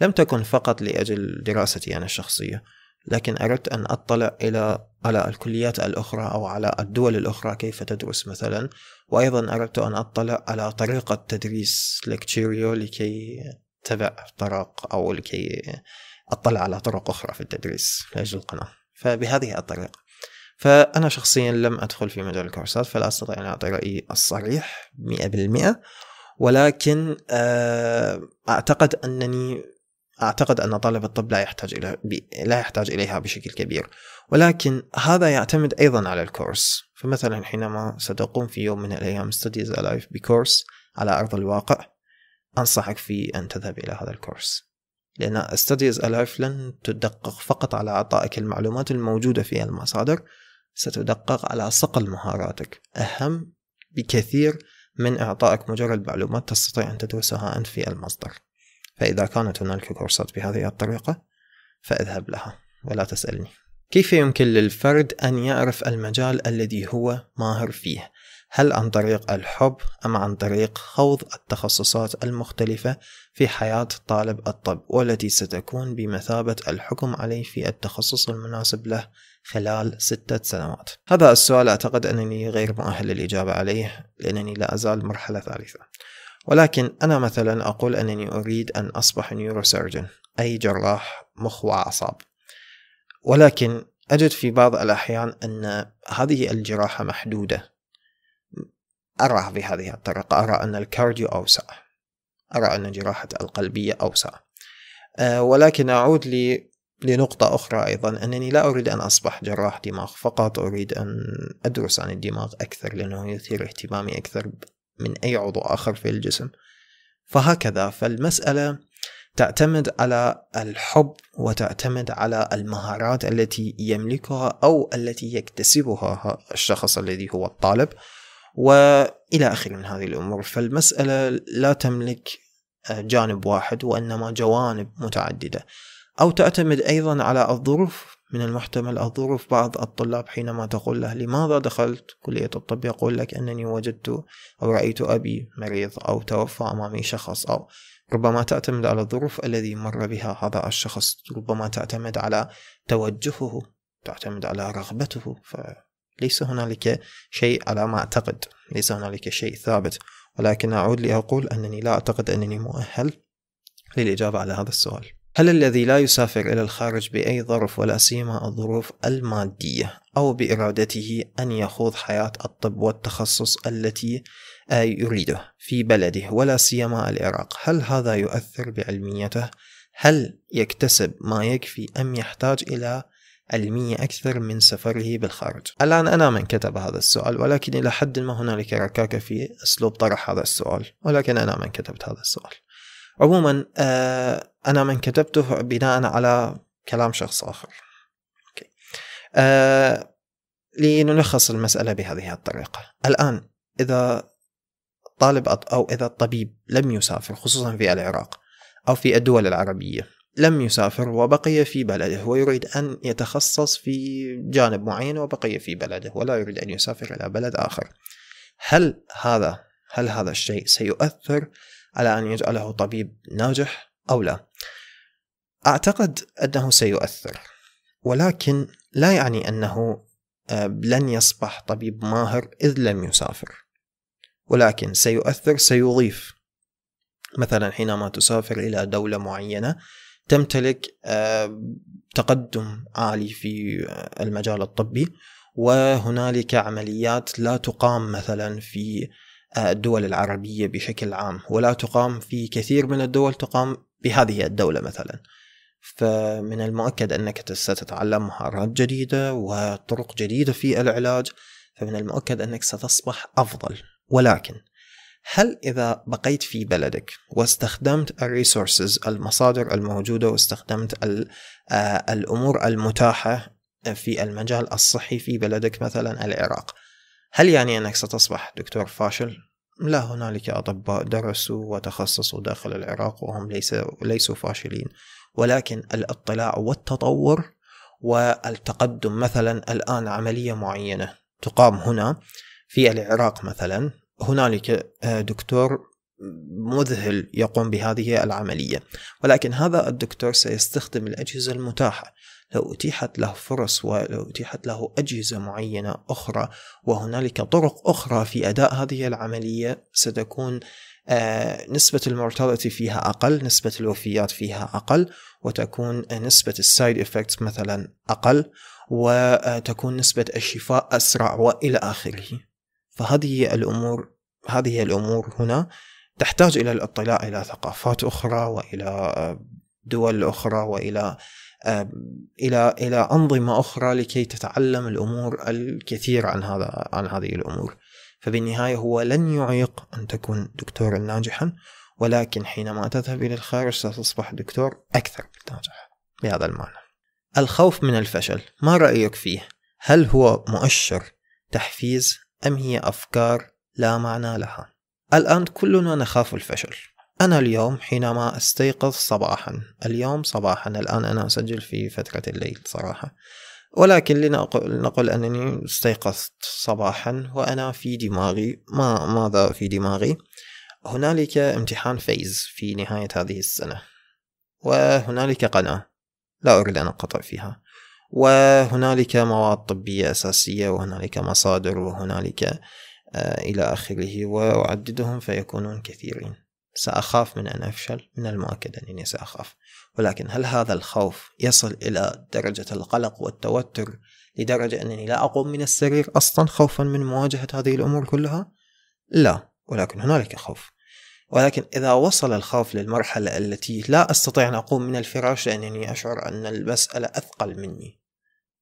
لم تكن فقط لأجل دراستي أنا الشخصية لكن أردت أن أطلع إلى على الكليات الأخرى أو على الدول الأخرى كيف تدرس مثلا وأيضا أردت أن أطلع على طريقة تدريس لكتيريو لكي تبع طرق أو لكي أطلع على طرق أخرى في التدريس لأجل القناة فبهذه الطريقة فأنا شخصيا لم أدخل في مجال الكورسات فلا أستطيع أن أعطي رأيي الصريح 100% ولكن آه، أعتقد أنني أعتقد أن طالب الطب لا يحتاج إلى لا يحتاج إليها بشكل كبير ولكن هذا يعتمد أيضا على الكورس فمثلا حينما ستقوم في يوم من الأيام ستديز ألايف بكورس على أرض الواقع أنصحك في أن تذهب إلى هذا الكورس لأن استديز الايف لن تدقق فقط على أعطائك المعلومات الموجودة في المصادر ستدقق على صقل مهاراتك أهم بكثير من إعطائك مجرد معلومات تستطيع أن تدرسها أنت في المصدر فإذا كانت هنالك كورسات بهذه الطريقة فاذهب لها ولا تسألني كيف يمكن للفرد أن يعرف المجال الذي هو ماهر فيه هل عن طريق الحب أم عن طريق خوض التخصصات المختلفة في حياة طالب الطب والتي ستكون بمثابة الحكم عليه في التخصص المناسب له خلال ستة سنوات هذا السؤال أعتقد أنني غير مؤهل للإجابة عليه لأنني لا أزال مرحلة ثالثة ولكن أنا مثلا أقول أنني أريد أن أصبح نيوروسيرجن أي جراح مخ وأعصاب ولكن أجد في بعض الأحيان أن هذه الجراحة محدودة أرى بهذه الطريقة أرى أن الكارديو أوسع أرى أن الجراحة القلبية أوسع أه ولكن أعود لي لنقطة أخرى أيضا أنني لا أريد أن أصبح جراح دماغ فقط أريد أن أدرس عن الدماغ أكثر لأنه يثير اهتمامي أكثر من أي عضو آخر في الجسم فهكذا فالمسألة تعتمد على الحب وتعتمد على المهارات التي يملكها أو التي يكتسبها الشخص الذي هو الطالب والى اخره من هذه الامور فالمساله لا تملك آه، جانب واحد وانما جوانب متعدده او تعتمد ايضا على الظروف من المحتمل الظروف بعض الطلاب حينما تقول له لماذا دخلت كلية الطب يقول لك أنني وجدت أو رأيت أبي مريض أو توفى أمامي شخص أو ربما تعتمد على الظروف الذي مر بها هذا الشخص ربما تعتمد على توجهه تعتمد على رغبته ف ليس هنالك شيء على ما أعتقد ليس هنالك شيء ثابت ولكن أعود لأقول أنني لا أعتقد أنني مؤهل للإجابة على هذا السؤال هل الذي لا يسافر إلى الخارج بأي ظرف ولا سيما الظروف المادية أو بإرادته أن يخوض حياة الطب والتخصص التي يريده في بلده ولا سيما العراق هل هذا يؤثر بعلميته؟ هل يكتسب ما يكفي أم يحتاج إلى علمية أكثر من سفره بالخارج الآن أنا من كتب هذا السؤال ولكن إلى حد ما هنالك ركاكة في أسلوب طرح هذا السؤال ولكن أنا من كتبت هذا السؤال عموما آه، أنا من كتبته بناء على كلام شخص آخر أوكي. آه لنلخص المسألة بهذه الطريقة الآن إذا طالب أو إذا الطبيب لم يسافر خصوصا في العراق أو في الدول العربية لم يسافر وبقي في بلده ويريد أن يتخصص في جانب معين وبقي في بلده ولا يريد أن يسافر إلى بلد آخر هل هذا هل هذا الشيء سيؤثر على أن يجعله طبيب ناجح أو لا أعتقد أنه سيؤثر ولكن لا يعني أنه آه، لن يصبح طبيب ماهر إذ لم يسافر ولكن سيؤثر سيضيف مثلا حينما تسافر إلى دولة معينة تمتلك آه، تقدم عالي في آه، المجال الطبي وهنالك عمليات لا تقام مثلا في آه، الدول العربية بشكل عام ولا تقام في كثير من الدول تقام بهذه الدولة مثلا فمن المؤكد أنك ستتعلم مهارات جديدة وطرق جديدة في العلاج فمن المؤكد أنك ستصبح أفضل ولكن هل إذا بقيت في بلدك واستخدمت الريسورسز المصادر الموجودة واستخدمت آه، الأمور المتاحة في المجال الصحي في بلدك مثلا العراق هل يعني أنك ستصبح دكتور فاشل؟ لا هنالك أطباء درسوا وتخصصوا داخل العراق وهم ليسوا, ليسوا فاشلين ولكن الاطلاع والتطور والتقدم مثلا الآن عملية معينة تقام هنا في العراق مثلا هنالك آه، دكتور مذهل يقوم بهذه العملية ولكن هذا الدكتور سيستخدم الأجهزة المتاحة لو أتيحت له فرص ولو أتيحت له أجهزة معينة أخرى وهنالك طرق أخرى في أداء هذه العملية ستكون آه، نسبة المورتاليتي فيها أقل نسبة الوفيات فيها أقل وتكون آه، نسبة السايد إفكتس مثلا أقل وتكون نسبة الشفاء أسرع وإلى آخره فهذه الأمور هذه الأمور هنا تحتاج إلى الاطلاع إلى ثقافات أخرى وإلى آه، دول أخرى وإلى آه، إلى إلى أنظمة أخرى لكي تتعلم الأمور الكثير عن هذا عن هذه الأمور فبالنهاية هو لن يعيق أن تكون دكتورا ناجحا ولكن حينما تذهب إلى الخارج ستصبح دكتور أكثر ناجح بهذا المعنى الخوف من الفشل ما رأيك فيه؟ هل هو مؤشر تحفيز أم هي أفكار لا معنى لها الآن كلنا نخاف الفشل أنا اليوم حينما أستيقظ صباحا اليوم صباحا الآن أنا أسجل في فترة الليل صراحة ولكن لنقل أنني استيقظت صباحا وأنا في دماغي ما ماذا في دماغي هنالك امتحان فيز في نهاية هذه السنة وهنالك قناة لا أريد أن أنقطع فيها وهنالك مواد طبية أساسية وهنالك مصادر وهنالك آه، إلى آخره وأعددهم فيكونون كثيرين سأخاف من أن أفشل من المؤكد أنني سأخاف ولكن هل هذا الخوف يصل إلى درجة القلق والتوتر لدرجة أنني لا أقوم من السرير أصلا خوفا من مواجهة هذه الأمور كلها؟ لا ولكن هنالك خوف ولكن إذا وصل الخوف للمرحلة التي لا أستطيع أن أقوم من الفراش لأنني أشعر أن المسألة أثقل مني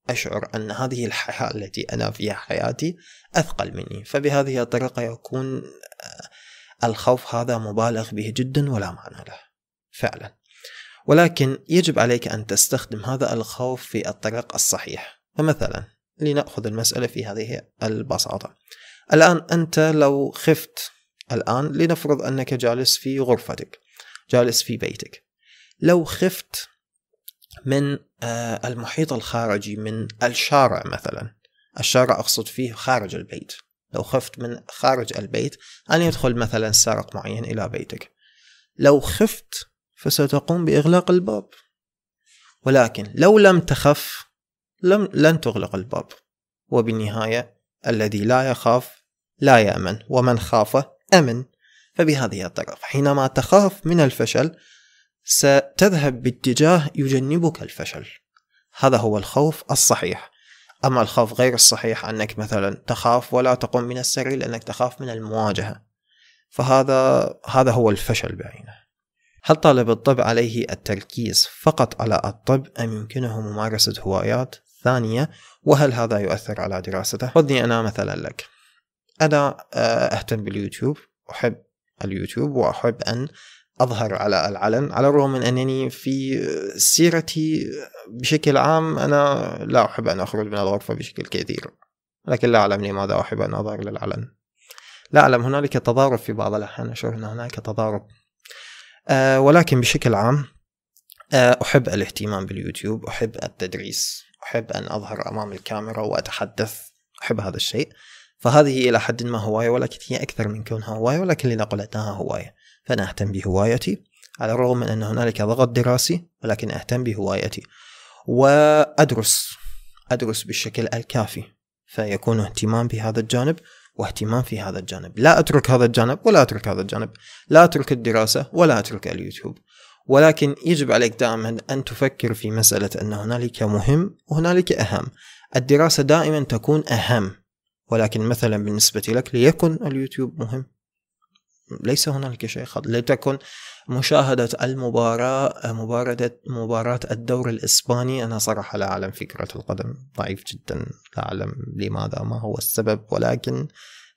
أشعر أن هذه الحياة التي أنا فيها حياتي أثقل مني فبهذه الطريقة يكون آه، الخوف هذا مبالغ به جدا ولا معنى له فعلا ولكن يجب عليك أن تستخدم هذا الخوف في الطريق الصحيح فمثلا لنأخذ المسألة في هذه البساطة الآن أنت لو خفت الآن لنفرض أنك جالس في غرفتك جالس في بيتك لو خفت من آه، المحيط الخارجي من الشارع مثلا الشارع أقصد فيه خارج البيت لو خفت من خارج البيت أن يدخل مثلا سارق معين إلى بيتك لو خفت فستقوم بإغلاق الباب ولكن لو لم تخف لم لن تغلق الباب وبالنهاية الذي لا يخاف لا يأمن ومن خاف أمن فبهذه الطريقة حينما تخاف من الفشل ستذهب باتجاه يجنبك الفشل هذا هو الخوف الصحيح أما الخوف غير الصحيح أنك مثلا تخاف ولا تقوم من السر لأنك تخاف من المواجهة فهذا هذا هو الفشل بعينه هل طالب الطب عليه التركيز فقط على الطب أم يمكنه ممارسة هوايات ثانية وهل هذا يؤثر على دراسته؟ خذني أنا مثلا لك أنا آه، أهتم باليوتيوب أحب اليوتيوب وأحب أن أظهر على العلن على الرغم من أنني في سيرتي بشكل عام أنا لا أحب أن أخرج من الغرفة بشكل كثير لكن لا أعلم لماذا أحب أن أظهر للعلن لا أعلم هنالك تضارب في بعض الأحيان أشعر أن هناك تضارب أه ولكن بشكل عام آه، أحب الاهتمام باليوتيوب أحب التدريس أحب أن أظهر أمام الكاميرا وأتحدث أحب هذا الشيء فهذه إلى حد ما هواية ولكن هي أكثر من كونها هواية ولكن لنقل أنها هواية فأنا أهتم بهوايتي على الرغم من أن هنالك ضغط دراسي ولكن أهتم بهوايتي وأدرس أدرس بالشكل الكافي فيكون اهتمام بهذا الجانب واهتمام في هذا الجانب لا أترك هذا الجانب ولا أترك هذا الجانب لا أترك الدراسة ولا أترك اليوتيوب ولكن يجب عليك دائما أن تفكر في مسألة أن هنالك مهم وهنالك أهم الدراسة دائما تكون أهم ولكن مثلا بالنسبة لك ليكن اليوتيوب مهم ليس هنالك شيء خط لتكن مشاهدة المباراة مباراة مباراة الدور الإسباني أنا صراحة لا أعلم في كرة القدم ضعيف جدا لا أعلم لماذا ما هو السبب ولكن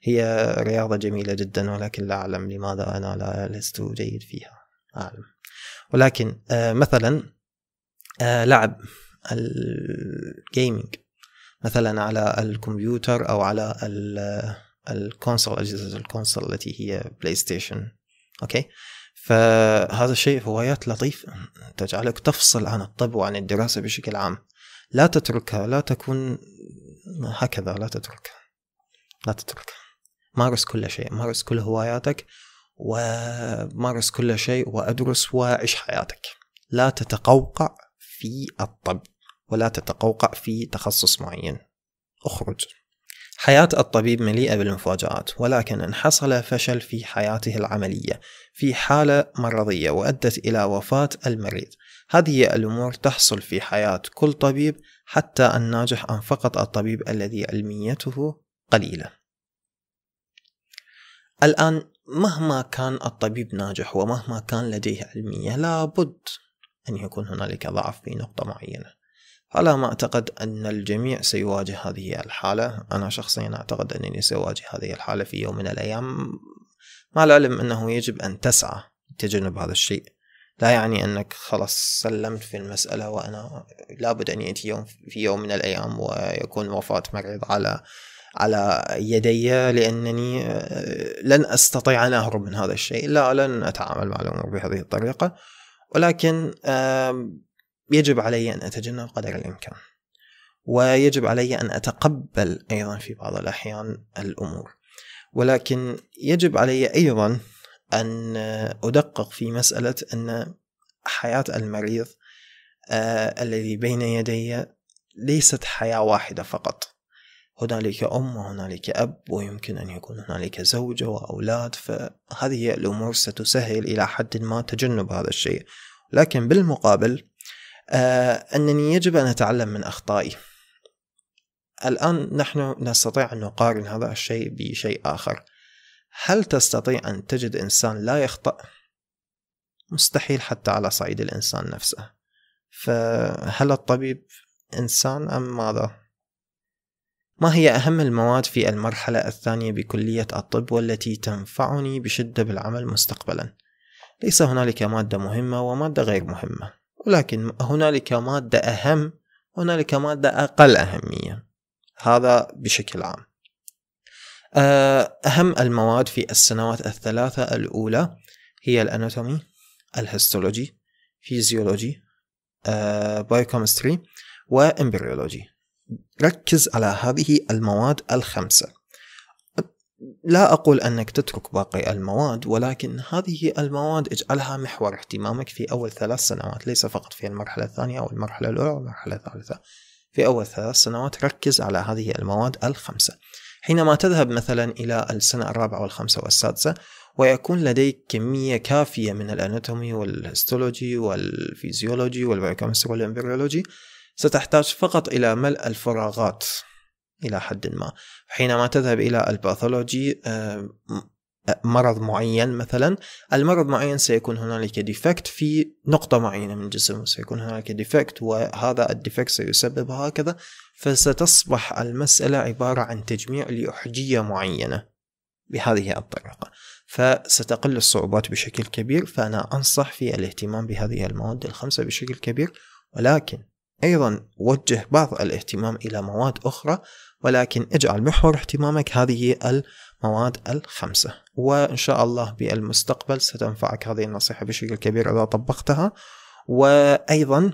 هي رياضة جميلة جدا ولكن لا أعلم لماذا أنا لا لست جيد فيها أعلم ولكن آه، مثلا آه، لعب الجيمنج مثلا على الكمبيوتر او على الكونسول اجهزه الكونسول التي هي بلاي ستيشن اوكي فهذا الشيء هوايات لطيفه تجعلك تفصل عن الطب وعن الدراسه بشكل عام لا تتركها لا تكون هكذا لا تتركها لا تتركها مارس كل شيء مارس كل هواياتك ومارس كل شيء وادرس وعيش حياتك لا تتقوقع في الطب ولا تتقوقع في تخصص معين اخرج حياة الطبيب مليئة بالمفاجآت ولكن إن حصل فشل في حياته العملية في حالة مرضية وأدت إلى وفاة المريض هذه الأمور تحصل في حياة كل طبيب حتى الناجح أن فقط الطبيب الذي علميته قليلة الآن مهما كان الطبيب ناجح ومهما كان لديه علمية لابد أن يكون هنالك ضعف في نقطة معينة على ما أعتقد أن الجميع سيواجه هذه الحالة أنا شخصيا أعتقد أنني سأواجه هذه الحالة في يوم من الأيام مع العلم أنه يجب أن تسعى لتجنب هذا الشيء لا يعني أنك خلاص سلمت في المسألة وأنا لابد أن يأتي يوم في يوم من الأيام ويكون وفاة مريض على على يدي لأنني آه، لن أستطيع أن أهرب من هذا الشيء لا لن أتعامل مع الأمور بهذه الطريقة ولكن يجب علي أن أتجنب قدر نعم. الإمكان ويجب علي أن أتقبل أيضا في بعض الأحيان الأمور ولكن يجب علي أيضا أن أدقق في مسألة أن حياة المريض آه الذي بين يدي ليست حياة واحدة فقط هنالك أم وهنالك أب ويمكن أن يكون هنالك زوجة وأولاد فهذه الأمور ستسهل إلى حد ما تجنب هذا الشيء لكن بالمقابل آه، أنني يجب أن أتعلم من أخطائي الآن نحن نستطيع أن نقارن هذا الشيء بشيء آخر هل تستطيع أن تجد إنسان لا يخطأ؟ مستحيل حتى على صعيد الإنسان نفسه فهل الطبيب إنسان أم ماذا؟ ما هي أهم المواد في المرحلة الثانية بكلية الطب والتي تنفعني بشدة بالعمل مستقبلا؟ ليس هنالك مادة مهمة ومادة غير مهمة ولكن هنالك مادة أهم هنالك مادة أقل أهمية هذا بشكل عام آه، أهم المواد في السنوات الثلاثة الأولى هي الأناتومي الهستولوجي فيزيولوجي آه، بايوكومستري وإمبريولوجي ركز على هذه المواد الخمسة لا أقول أنك تترك باقي المواد ولكن هذه المواد اجعلها محور اهتمامك في أول ثلاث سنوات ليس فقط في المرحلة الثانية أو المرحلة الأولى أو المرحلة الثالثة في أول ثلاث سنوات ركز على هذه المواد الخمسة حينما تذهب مثلا إلى السنة الرابعة والخامسة والسادسة ويكون لديك كمية كافية من الأناتومي والهستولوجي والفيزيولوجي والبيوكيمستري والإمبريولوجي ستحتاج فقط إلى ملء الفراغات إلى حد ما حينما تذهب إلى الباثولوجي آه، مرض معين مثلا المرض معين سيكون هنالك ديفكت في نقطة معينة من الجسم سيكون هنالك ديفكت وهذا الديفكت سيسبب هكذا فستصبح المسألة عبارة عن تجميع لأحجية معينة بهذه الطريقة فستقل الصعوبات بشكل كبير فأنا أنصح في الاهتمام بهذه المواد الخمسة بشكل كبير ولكن أيضا وجه بعض الاهتمام إلى مواد أخرى ولكن اجعل محور اهتمامك هذه المواد الخمسة وإن شاء الله بالمستقبل ستنفعك هذه النصيحة بشكل كبير إذا طبقتها وأيضا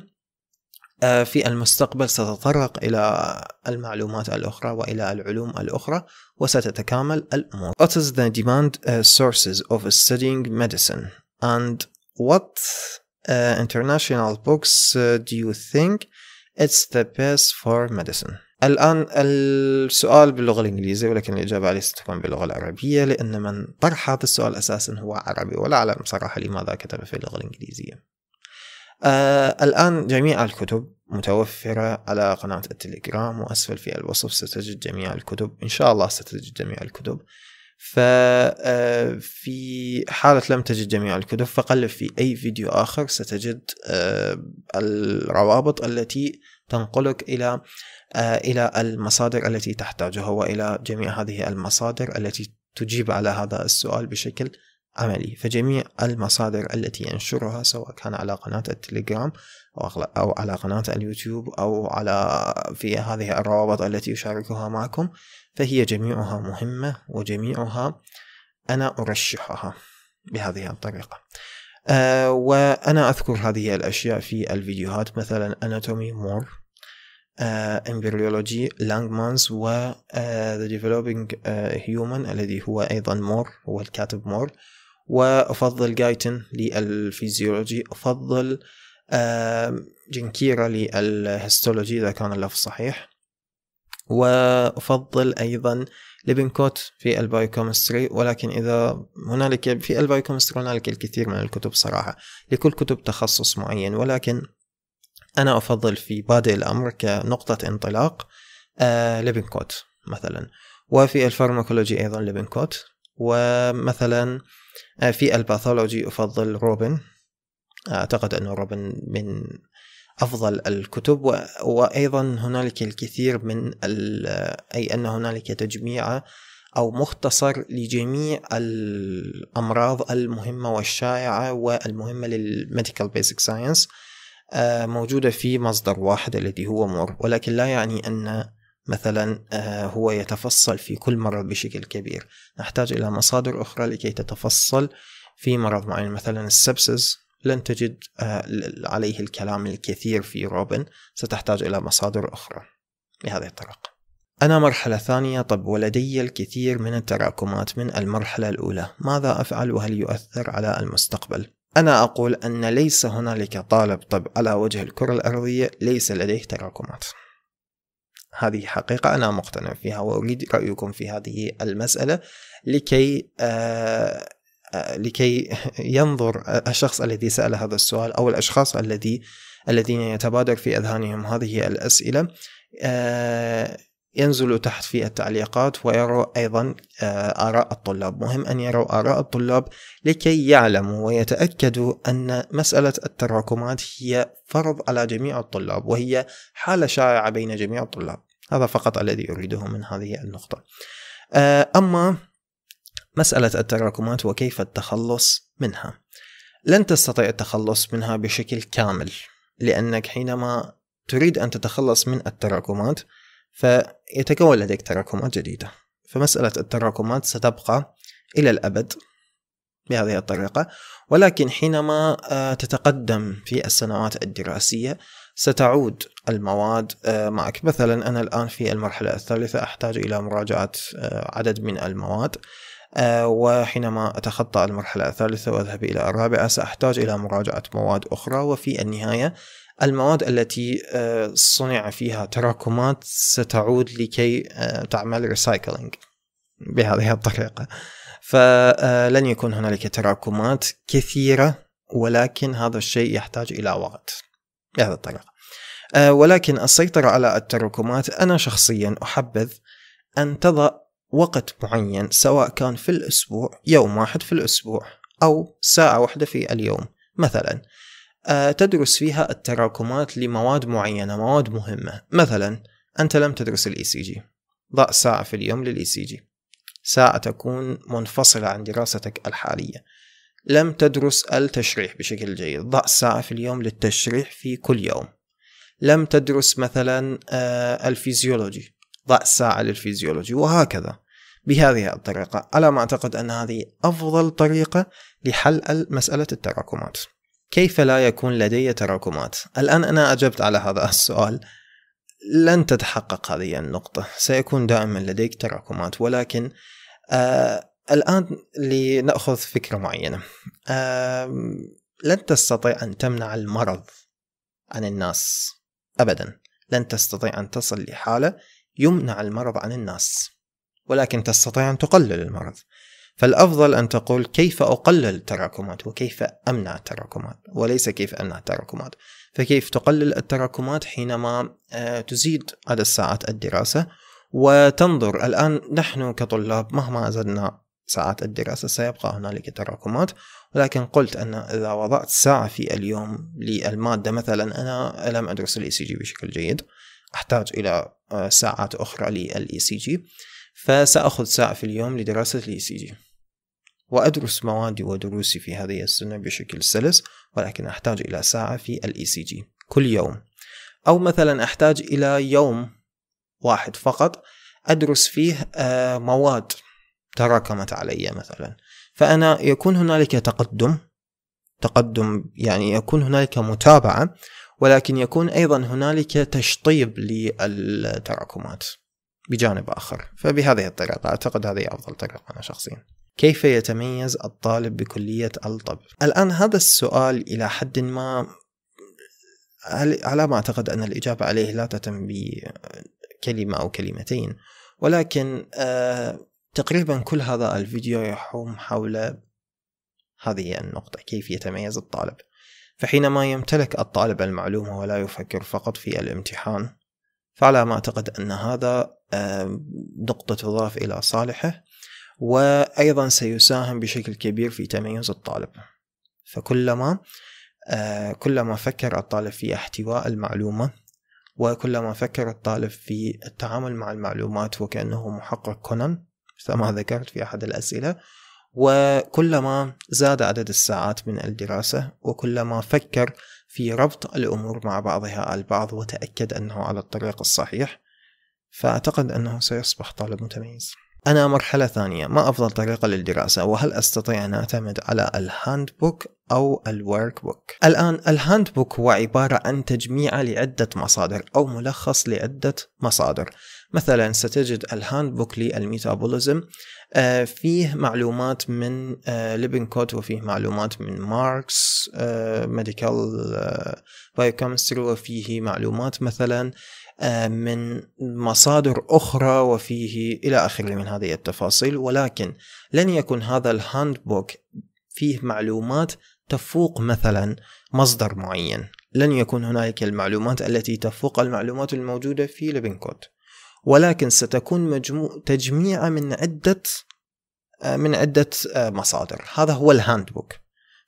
آه، في المستقبل ستتطرق إلى المعلومات الأخرى وإلى العلوم الأخرى وستتكامل الأمور. What is the demand uh, sources of studying medicine and what uh, international books uh, do you think it's the best for medicine? الآن السؤال باللغة الإنجليزية ولكن الإجابة عليه ستكون باللغة العربية لأن من طرح هذا السؤال أساسا هو عربي ولا أعلم صراحة لماذا كتب في اللغة الإنجليزية آه الآن جميع الكتب متوفرة على قناة التليجرام وأسفل في الوصف ستجد جميع الكتب إن شاء الله ستجد جميع الكتب ففي آه، حالة لم تجد جميع الكتب فقلب في أي فيديو آخر ستجد آه، الروابط التي تنقلك إلى آه، إلى المصادر التي تحتاجها وإلى جميع هذه المصادر التي تجيب على هذا السؤال بشكل عملي فجميع المصادر التي ينشرها سواء كان على قناة التليجرام أو على قناة اليوتيوب أو على في هذه الروابط التي يشاركها معكم فهي جميعها مهمة وجميعها أنا أرشحها بهذه الطريقة أه وأنا أذكر هذه الأشياء في الفيديوهات مثلا أناتومي مور آه، امبريولوجي Langmans و آه، The Developing ديفلوبينج آه، Human الذي هو أيضا مور هو الكاتب مور وأفضل جايتن للفيزيولوجي أفضل uh, جنكيرا للهستولوجي إذا كان اللفظ صحيح وأفضل أيضا ليبنكوت في البايوكيمستري ولكن إذا هنالك في البايوكيمستري هنالك الكثير من الكتب صراحة لكل كتب تخصص معين ولكن أنا أفضل في بادئ الأمر كنقطة انطلاق آه مثلا وفي الفارماكولوجي أيضا ليبنكوت ومثلا آه، في الباثولوجي أفضل روبن أعتقد أنه روبن من أفضل الكتب وأيضا هنالك الكثير من أي أن هنالك تجميع أو مختصر لجميع الأمراض المهمة والشائعة والمهمة للميديكال بيسك ساينس موجودة في مصدر واحد الذي هو مور ولكن لا يعني أن مثلا آه، هو يتفصل في كل مرض بشكل كبير نحتاج إلى مصادر أخرى لكي تتفصل في مرض معين مثلا السبسس لن تجد آه، عليه الكلام الكثير في روبن ستحتاج إلى مصادر أخرى لهذه الطريقة أنا مرحلة ثانية طب ولدي الكثير من التراكمات من المرحلة الأولى ماذا أفعل وهل يؤثر على المستقبل؟ أنا أقول أن ليس هنالك طالب طب على وجه الكرة الأرضية ليس لديه تراكمات هذه حقيقة أنا مقتنع فيها وأريد رأيكم في هذه المسألة لكي آه لكي ينظر الشخص الذي سأل هذا السؤال أو الأشخاص الذي الذين يتبادر في أذهانهم هذه الأسئلة آه، ينزل تحت في التعليقات ويروا أيضا آه، آراء الطلاب مهم أن يروا آراء الطلاب لكي يعلموا ويتأكدوا أن مسألة التراكمات هي فرض على جميع الطلاب وهي حالة شائعة بين جميع الطلاب هذا فقط الذي أريده من هذه النقطة آه، أما مسألة التراكمات وكيف التخلص منها لن تستطيع التخلص منها بشكل كامل لأنك حينما تريد أن تتخلص من التراكمات فيتكون لديك تراكمات جديدة فمسألة التراكمات ستبقى إلى الأبد بهذه الطريقة ولكن حينما آه، تتقدم في السنوات الدراسية ستعود المواد آه، معك مثلا أنا الآن في المرحلة الثالثة أحتاج إلى مراجعة آه، عدد من المواد آه، وحينما أتخطى المرحلة الثالثة وأذهب إلى الرابعة سأحتاج إلى مراجعة مواد أخرى وفي النهاية المواد التي آه، صنع فيها تراكمات ستعود لكي آه، تعمل ريسايكلينج بهذه الطريقة فلن يكون هنالك تراكمات كثيرة ولكن هذا الشيء يحتاج إلى وقت بهذه الطريقة ولكن السيطرة على التراكمات أنا شخصيا أحبذ أن تضع وقت معين سواء كان في الأسبوع يوم واحد في الأسبوع أو ساعة واحدة في اليوم مثلا آه، تدرس فيها التراكمات لمواد معينة مواد مهمة مثلا أنت لم تدرس الإي سي e جي ضع ساعة في اليوم للإي سي e جي ساعة تكون منفصلة عن دراستك الحالية لم تدرس التشريح بشكل جيد ضع ساعة في اليوم للتشريح في كل يوم لم تدرس مثلا آه، الفيزيولوجي ضع ساعة للفيزيولوجي وهكذا بهذه الطريقة ألا ما أعتقد أن هذه أفضل طريقة لحل مسألة التراكمات كيف لا يكون لدي تراكمات؟ الآن أنا أجبت على هذا السؤال لن تتحقق هذه النقطة سيكون دائما لديك تراكمات ولكن آه الآن لنأخذ فكرة معينة آه لن تستطيع أن تمنع المرض عن الناس أبدا لن تستطيع أن تصل لحالة يمنع المرض عن الناس ولكن تستطيع أن تقلل المرض فالأفضل أن تقول كيف أقلل التراكمات وكيف أمنع التراكمات وليس كيف أمنع التراكمات فكيف تقلل التراكمات حينما آه، تزيد عدد ساعات الدراسة وتنظر الآن نحن كطلاب مهما زدنا ساعات الدراسة سيبقى هنالك تراكمات ولكن قلت أن إذا وضعت ساعة في اليوم للمادة مثلا أنا لم أدرس الإي سي e جي بشكل جيد أحتاج إلى آه، ساعات أخرى للإي سي جي فسأخذ ساعة في اليوم لدراسة الإي سي جي وأدرس موادي ودروسي في هذه السنة بشكل سلس ولكن أحتاج إلى ساعة في الإي سي جي كل يوم أو مثلا أحتاج إلى يوم واحد فقط أدرس فيه آه، مواد تراكمت علي مثلا فأنا يكون هنالك تقدم تقدم يعني يكون هنالك متابعة ولكن يكون أيضا هنالك تشطيب للتراكمات بجانب آخر فبهذه الطريقة أعتقد هذه أفضل طريقة أنا شخصيا كيف يتميز الطالب بكلية الطب؟ الآن هذا السؤال إلى حد ما على ما أعتقد أن الإجابة عليه لا تتم بكلمة أو كلمتين ولكن آه، تقريبا كل هذا الفيديو يحوم حول هذه النقطة كيف يتميز الطالب فحينما يمتلك الطالب المعلومة ولا يفكر فقط في الامتحان فعلى ما أعتقد أن هذا آه، نقطة تضاف إلى صالحه وأيضا سيساهم بشكل كبير في تميز الطالب فكلما آه، كلما فكر الطالب في احتواء المعلومة وكلما فكر الطالب في التعامل مع المعلومات وكأنه محقق كونان مثل ما ذكرت في أحد الأسئلة وكلما زاد عدد الساعات من الدراسة وكلما فكر في ربط الأمور مع بعضها البعض وتأكد أنه على الطريق الصحيح فأعتقد أنه سيصبح طالب متميز أنا مرحلة ثانية ما أفضل طريقة للدراسة وهل أستطيع أن أعتمد على الهاند بوك أو الورك بوك الآن الهاند بوك هو عبارة عن تجميع لعدة مصادر أو ملخص لعدة مصادر مثلا ستجد الهاند بوك للميتابوليزم آه، فيه معلومات من آه، ليبنكوت وفيه معلومات من ماركس آه، ميديكال بايوكيمستري وفيه معلومات مثلا من مصادر أخرى وفيه إلى آخره من هذه التفاصيل ولكن لن يكون هذا الهاند بوك فيه معلومات تفوق مثلا مصدر معين لن يكون هنالك المعلومات التي تفوق المعلومات الموجودة في ليبنكوت ولكن ستكون مجموع تجميعة من عدة آه، من عدة آه، مصادر هذا هو الهاند بوك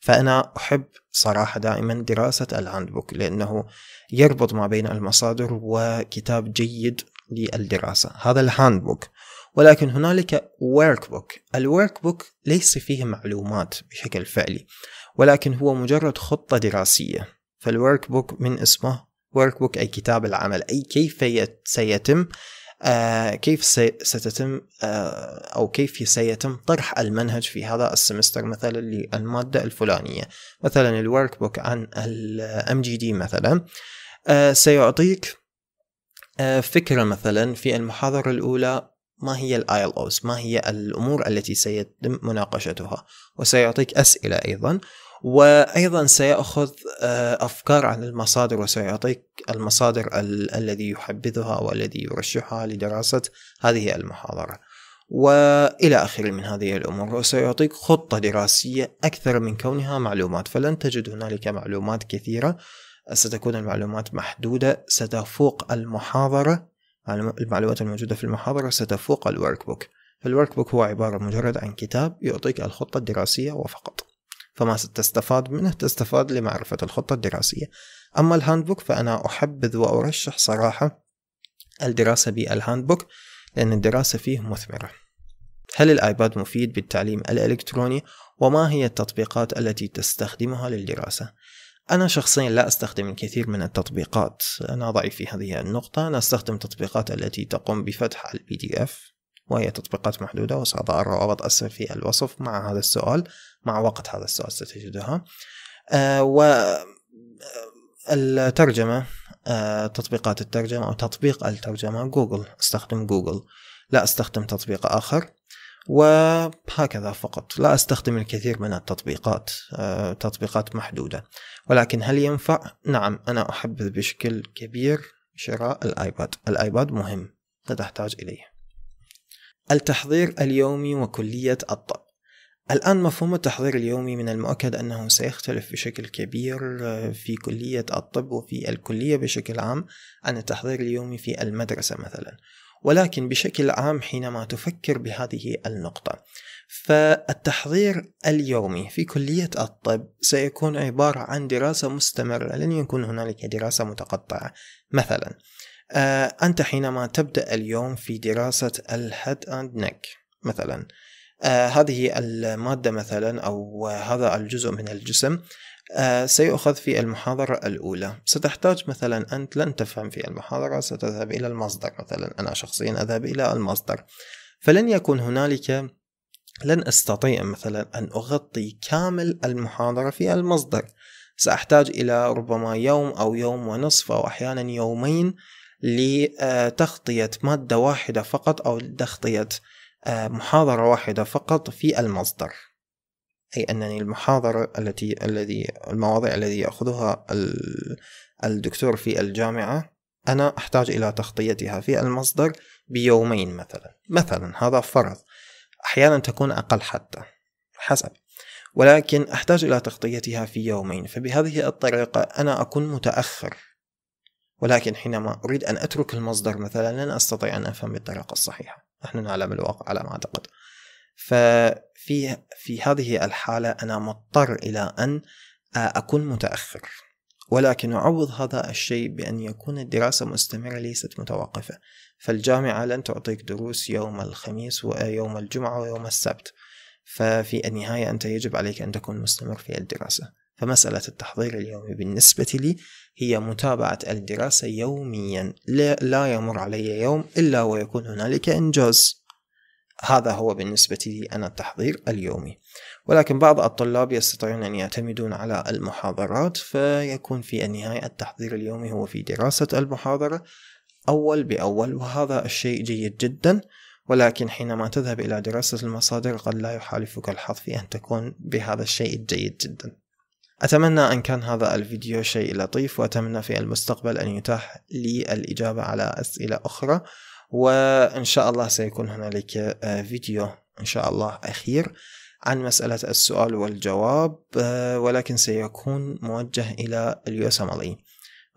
فأنا أحب صراحة دائما دراسة الهاند بوك لأنه يربط ما بين المصادر وكتاب جيد للدراسة هذا الهاند بوك ولكن هنالك ورك بوك الورك بوك ليس فيه معلومات بشكل فعلي ولكن هو مجرد خطة دراسية فالورك بوك من اسمه ورك بوك أي كتاب العمل أي كيف سيتم آه، كيف ستتم آه، أو كيف سيتم طرح المنهج في هذا السمستر مثلا للمادة الفلانية مثلا الورك بوك عن الام جي دي مثلا آه، سيعطيك فكرة مثلا في المحاضرة الأولى ما هي الايل ال اوز ما هي الامور التي سيتم مناقشتها وسيعطيك اسئله ايضا وايضا سياخذ آه، افكار عن المصادر وسيعطيك المصادر ال- الذي يحبذها والذي يرشحها لدراسه هذه المحاضره والى اخره من هذه الامور وسيعطيك خطه دراسيه اكثر من كونها معلومات فلن تجد هنالك معلومات كثيره ستكون المعلومات محدوده ستفوق المحاضره المعلومات الموجوده في المحاضره ستفوق الورك بوك الورك بوك هو عباره مجرد عن كتاب يعطيك الخطه الدراسيه وفقط فما تستفاد منه تستفاد لمعرفة الخطة الدراسية أما الهاندبوك فأنا أحبذ وأرشح صراحة الدراسة بالهاندبوك لأن الدراسة فيه مثمرة هل الآيباد مفيد بالتعليم الإلكتروني وما هي التطبيقات التي تستخدمها للدراسة؟ أنا شخصيا لا أستخدم الكثير من التطبيقات أنا ضعيف في هذه النقطة أنا أستخدم تطبيقات التي تقوم بفتح البي دي اف وهي تطبيقات محدودة وسأضع الروابط أسفل في الوصف مع هذا السؤال مع وقت هذا السؤال ستجدها آه و آه، الترجمة آه تطبيقات الترجمة أو تطبيق الترجمة جوجل استخدم جوجل لا استخدم تطبيق آخر وهكذا فقط لا استخدم الكثير من التطبيقات آه تطبيقات محدودة ولكن هل ينفع؟ نعم أنا أحبذ بشكل كبير شراء الآيباد الآيباد مهم لا تحتاج إليه التحضير اليومي وكلية الطب الآن مفهوم التحضير اليومي من المؤكد أنه سيختلف بشكل كبير آه، في كلية الطب وفي الكلية بشكل عام عن التحضير اليومي في المدرسة مثلا ولكن بشكل عام حينما تفكر بهذه النقطة فالتحضير اليومي في كلية الطب سيكون عبارة عن دراسة مستمرة لن يكون هنالك دراسة متقطعة مثلا آه، أنت حينما تبدأ اليوم في دراسة الهيد أند نك مثلا آه هذه المادة مثلا أو هذا الجزء من الجسم آه سيؤخذ في المحاضرة الأولى ستحتاج مثلا أنت لن تفهم في المحاضرة ستذهب إلى المصدر مثلا أنا شخصيا أذهب إلى المصدر فلن يكون هنالك لن أستطيع مثلا أن أغطي كامل المحاضرة في المصدر سأحتاج إلى ربما يوم أو يوم ونصف أو أحيانا يومين لتغطية مادة واحدة فقط أو لتغطية محاضرة واحدة فقط في المصدر أي أنني المحاضرة التي الذي المواضيع الذي يأخذها الدكتور في الجامعة أنا أحتاج إلى تغطيتها في المصدر بيومين مثلا مثلا هذا فرض أحيانا تكون أقل حتى حسب ولكن أحتاج إلى تغطيتها في يومين فبهذه الطريقة أنا أكون متأخر ولكن حينما أريد أن أترك المصدر مثلا لن أستطيع أن أفهم بالطريقة الصحيحة نحن نعلم الواقع على ما أعتقد ففي في هذه الحالة أنا مضطر إلى أن أكون متأخر ولكن أعوض هذا الشيء بأن يكون الدراسة مستمرة ليست متوقفة فالجامعة لن تعطيك دروس يوم الخميس ويوم الجمعة ويوم السبت ففي النهاية أنت يجب عليك أن تكون مستمر في الدراسة فمسألة التحضير اليومي بالنسبة لي هي متابعة الدراسة يوميا لا يمر علي يوم إلا ويكون هنالك إنجاز هذا هو بالنسبة لي أنا التحضير اليومي ولكن بعض الطلاب يستطيعون أن يعتمدون على المحاضرات فيكون في النهاية التحضير اليومي هو في دراسة المحاضرة أول بأول وهذا الشيء جيد جدا ولكن حينما تذهب إلى دراسة المصادر قد لا يحالفك الحظ في أن تكون بهذا الشيء الجيد جدا أتمنى أن كان هذا الفيديو شيء لطيف وأتمنى في المستقبل أن يتاح لي الإجابة على أسئلة أخرى وإن شاء الله سيكون هنالك آه، فيديو إن شاء الله أخير عن مسألة السؤال والجواب آه، ولكن سيكون موجه إلى اليوسمالي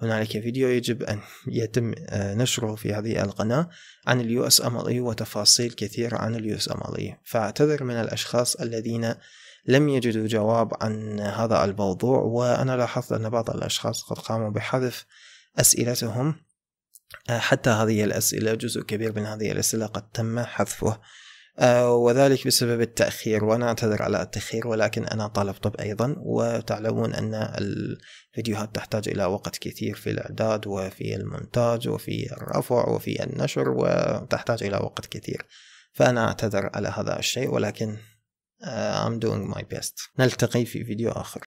هنالك فيديو يجب أن [LAUGHS] يتم آه، نشره في هذه القناة عن اليو اس ام وتفاصيل كثيرة عن اليو اس ام فاعتذر من الأشخاص الذين لم يجدوا جواب عن هذا الموضوع وأنا لاحظت أن بعض الأشخاص قد قاموا بحذف أسئلتهم آه، حتى هذه الأسئلة جزء كبير من هذه الأسئلة قد تم حذفه آه، وذلك بسبب التأخير وأنا أعتذر على التأخير ولكن أنا طالب طب أيضا وتعلمون أن الفيديوهات تحتاج إلى وقت كثير في الإعداد وفي المونتاج وفي الرفع وفي النشر وتحتاج إلى وقت كثير فأنا أعتذر على هذا الشيء ولكن آه، I'm doing my best نلتقي في فيديو آخر